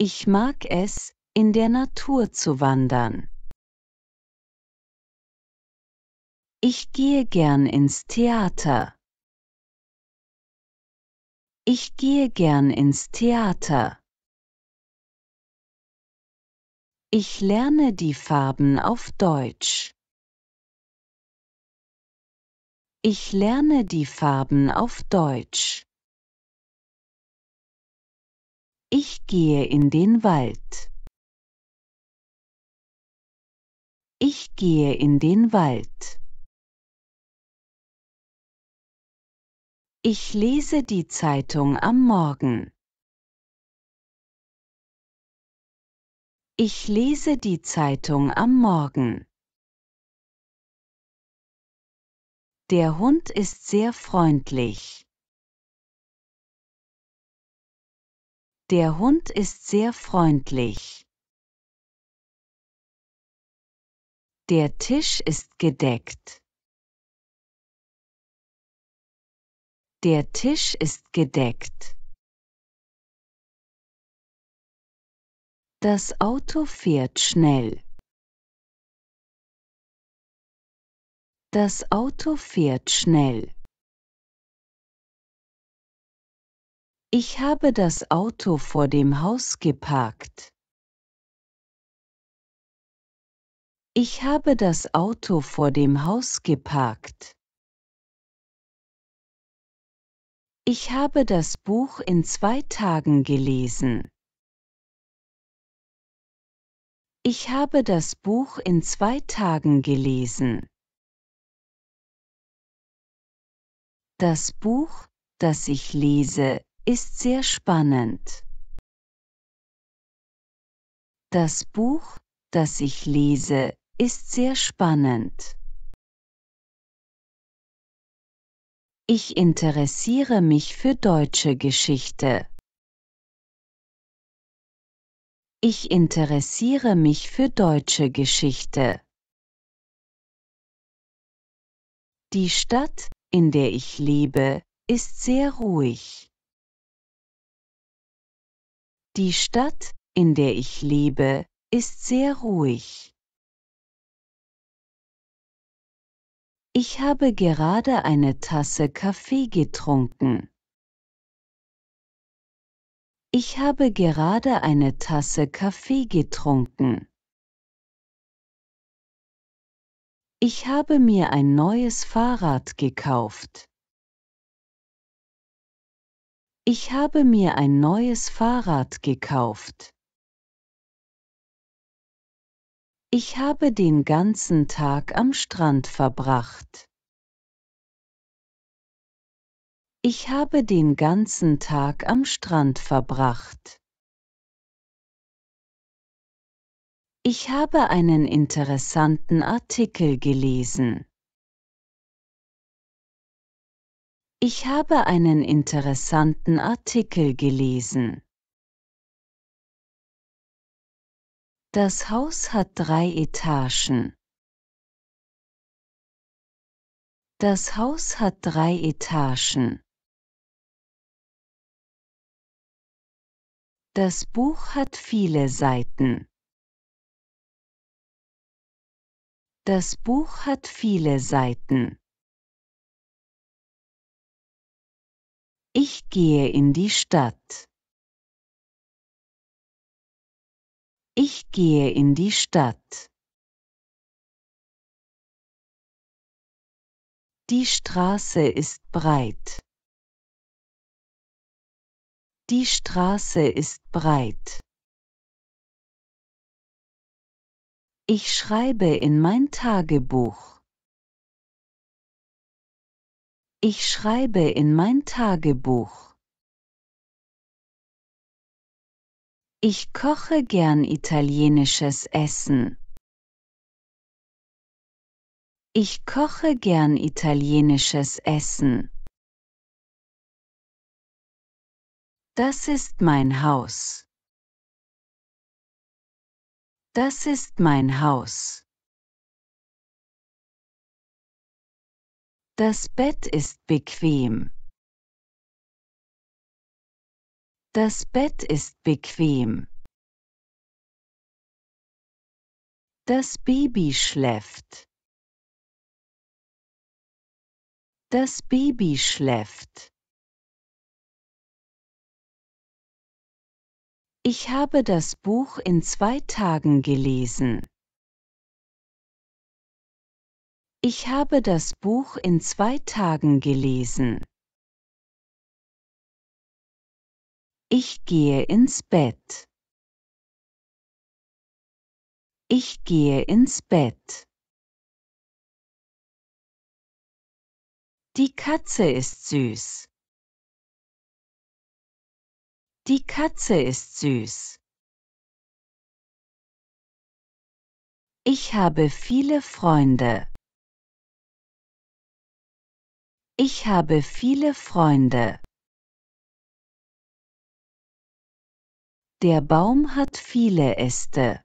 Ich mag es, in der Natur zu wandern. Ich gehe gern ins Theater. Ich gehe gern ins Theater. Ich lerne die Farben auf Deutsch. Ich lerne die Farben auf Deutsch. Ich gehe in den Wald. Ich gehe in den Wald. Ich lese die Zeitung am Morgen. Ich lese die Zeitung am Morgen. Der Hund ist sehr freundlich. Der Hund ist sehr freundlich. Der Tisch ist gedeckt. Der Tisch ist gedeckt. Das Auto fährt schnell. Das Auto fährt schnell. Ich habe das Auto vor dem Haus geparkt. Ich habe das Auto vor dem Haus geparkt. Ich habe das Buch in zwei Tagen gelesen. Ich habe das Buch in zwei Tagen gelesen. Das Buch, das ich lese, ist sehr spannend. Das Buch, das ich lese, ist sehr spannend. Ich interessiere mich für deutsche Geschichte. Ich interessiere mich für deutsche Geschichte. Die Stadt, in der ich lebe, ist sehr ruhig. Die Stadt, in der ich lebe, ist sehr ruhig. Ich habe gerade eine Tasse Kaffee getrunken. Ich habe gerade eine Tasse Kaffee getrunken. Ich habe mir ein neues Fahrrad gekauft. Ich habe mir ein neues Fahrrad gekauft. Ich habe den ganzen Tag am Strand verbracht. Ich habe den ganzen Tag am Strand verbracht. Ich habe einen interessanten Artikel gelesen. Ich habe einen interessanten Artikel gelesen. Das Haus hat drei Etagen. Das Haus hat drei Etagen. Das Buch hat viele Seiten. Das Buch hat viele Seiten. Ich gehe in die Stadt. Ich gehe in die Stadt. Die Straße ist breit. Die Straße ist breit. Ich schreibe in mein Tagebuch. Ich schreibe in mein Tagebuch. Ich koche gern italienisches Essen. Ich koche gern italienisches Essen. Das ist mein Haus. Das ist mein Haus. Das Bett ist bequem. Das Bett ist bequem. Das Baby schläft. Das Baby schläft. Ich habe das Buch in zwei Tagen gelesen. Ich habe das Buch in zwei Tagen gelesen. Ich gehe ins Bett. Ich gehe ins Bett. Die Katze ist süß. Die Katze ist süß. Ich habe viele Freunde. Ich habe viele Freunde. Der Baum hat viele Äste.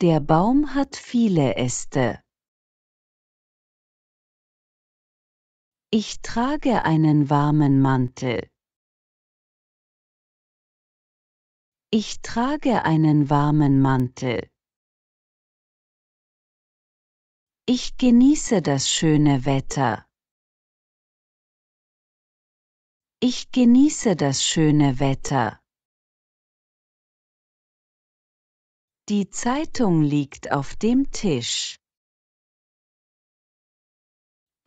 Der Baum hat viele Äste. Ich trage einen warmen Mantel. Ich trage einen warmen Mantel. Ich genieße das schöne Wetter. Ich genieße das schöne Wetter. Die Zeitung liegt auf dem Tisch.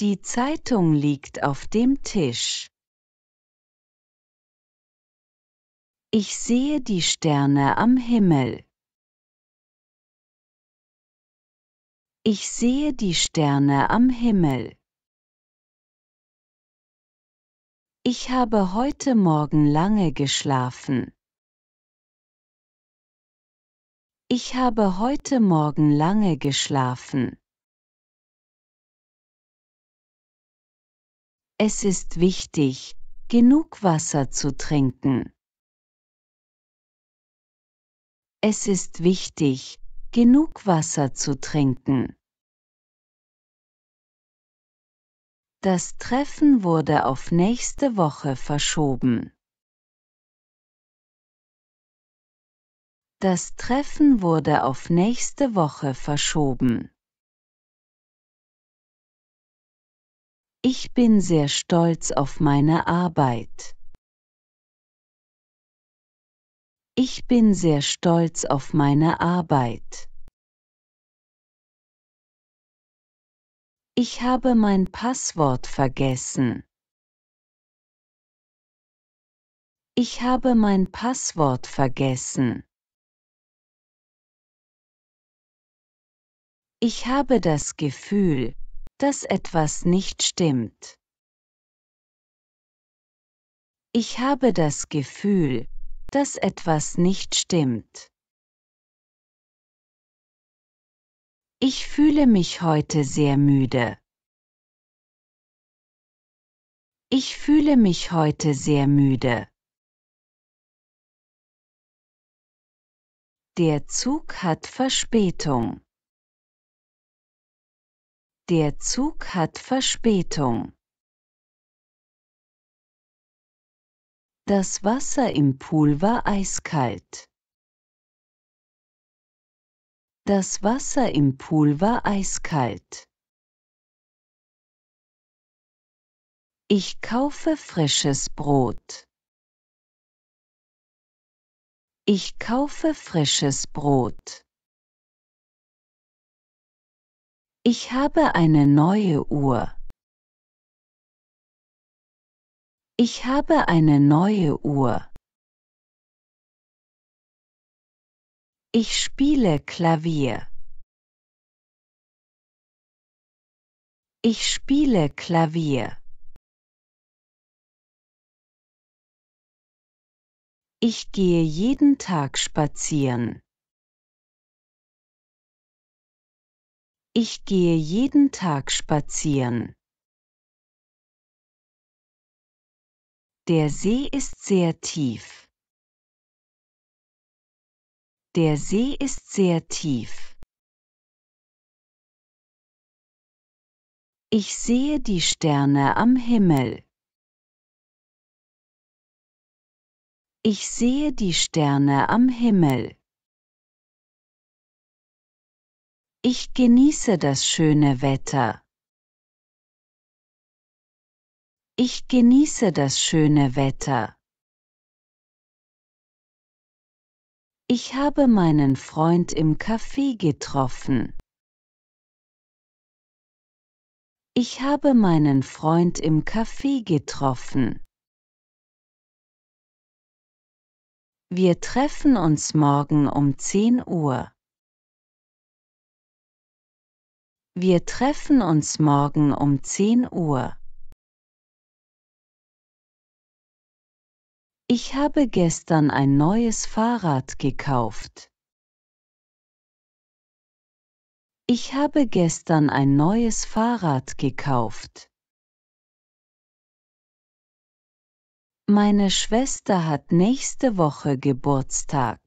Die Zeitung liegt auf dem Tisch. Ich sehe die Sterne am Himmel. Ich sehe die Sterne am Himmel. Ich habe heute Morgen lange geschlafen. Ich habe heute Morgen lange geschlafen. Es ist wichtig, genug Wasser zu trinken. Es ist wichtig, genug Wasser zu trinken. Das Treffen wurde auf nächste Woche verschoben. Das Treffen wurde auf nächste Woche verschoben. Ich bin sehr stolz auf meine Arbeit. Ich bin sehr stolz auf meine Arbeit. Ich habe mein Passwort vergessen. Ich habe mein Passwort vergessen. Ich habe das Gefühl, dass etwas nicht stimmt. Ich habe das Gefühl, dass etwas nicht stimmt. Ich fühle mich heute sehr müde. Ich fühle mich heute sehr müde. Der Zug hat Verspätung. Der Zug hat Verspätung. Das Wasser im Pool war eiskalt. Das Wasser im Pool war eiskalt. Ich kaufe frisches Brot. Ich kaufe frisches Brot. Ich habe eine neue Uhr. Ich habe eine neue Uhr. Ich spiele Klavier. Ich spiele Klavier. Ich gehe jeden Tag spazieren. Ich gehe jeden Tag spazieren. Der See ist sehr tief. Der See ist sehr tief. Ich sehe die Sterne am Himmel. Ich sehe die Sterne am Himmel. Ich genieße das schöne Wetter. Ich genieße das schöne Wetter. Ich habe meinen Freund im Café getroffen. Ich habe meinen Freund im Café getroffen. Wir treffen uns morgen um 10 Uhr. Wir treffen uns morgen um 10 Uhr. Ich habe gestern ein neues Fahrrad gekauft. Ich habe gestern ein neues Fahrrad gekauft. Meine Schwester hat nächste Woche Geburtstag.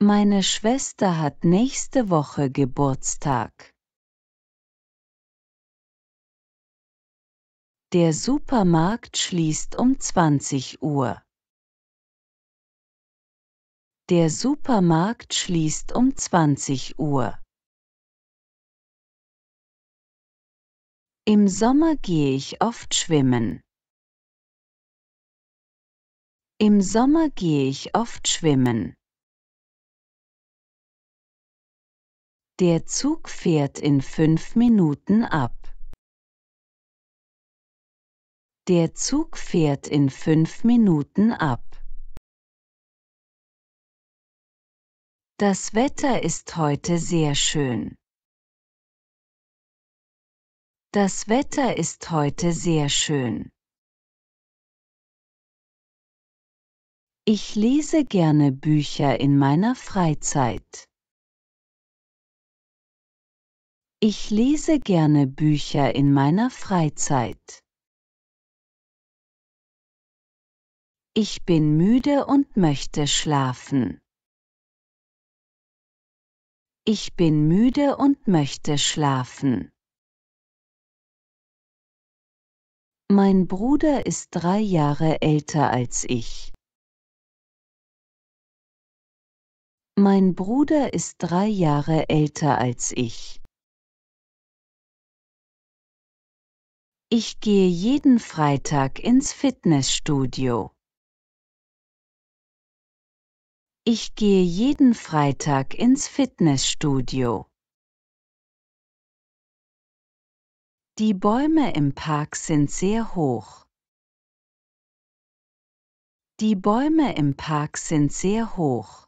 Meine Schwester hat nächste Woche Geburtstag. Der Supermarkt schließt um 20 Uhr. Der Supermarkt schließt um 20 Uhr. Im Sommer gehe ich oft schwimmen. Im Sommer gehe ich oft schwimmen. Der Zug fährt in fünf Minuten ab. Der Zug fährt in fünf Minuten ab. Das Wetter ist heute sehr schön. Das Wetter ist heute sehr schön. Ich lese gerne Bücher in meiner Freizeit. Ich lese gerne Bücher in meiner Freizeit. Ich bin müde und möchte schlafen. Ich bin müde und möchte schlafen. Mein Bruder ist drei Jahre älter als ich. Mein Bruder ist drei Jahre älter als ich. Ich gehe jeden Freitag ins Fitnessstudio. Ich gehe jeden Freitag ins Fitnessstudio. Die Bäume im Park sind sehr hoch. Die Bäume im Park sind sehr hoch.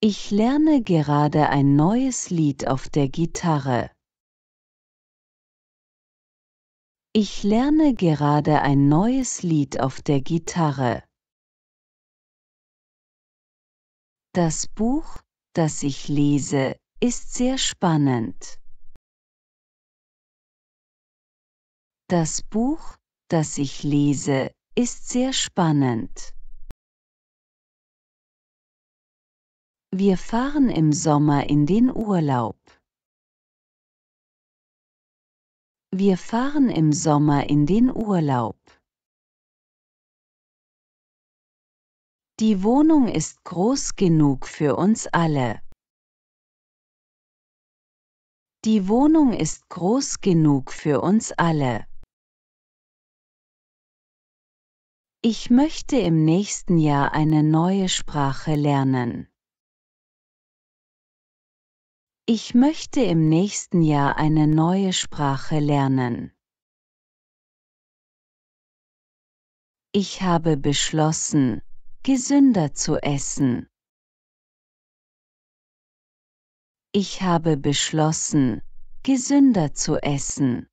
Ich lerne gerade ein neues Lied auf der Gitarre. Ich lerne gerade ein neues Lied auf der Gitarre. Das Buch, das ich lese, ist sehr spannend. Das Buch, das ich lese, ist sehr spannend. Wir fahren im Sommer in den Urlaub. Wir fahren im Sommer in den Urlaub. Die Wohnung ist groß genug für uns alle. Die Wohnung ist groß genug für uns alle. Ich möchte im nächsten Jahr eine neue Sprache lernen. Ich möchte im nächsten Jahr eine neue Sprache lernen. Ich habe beschlossen, gesünder zu essen. Ich habe beschlossen, gesünder zu essen.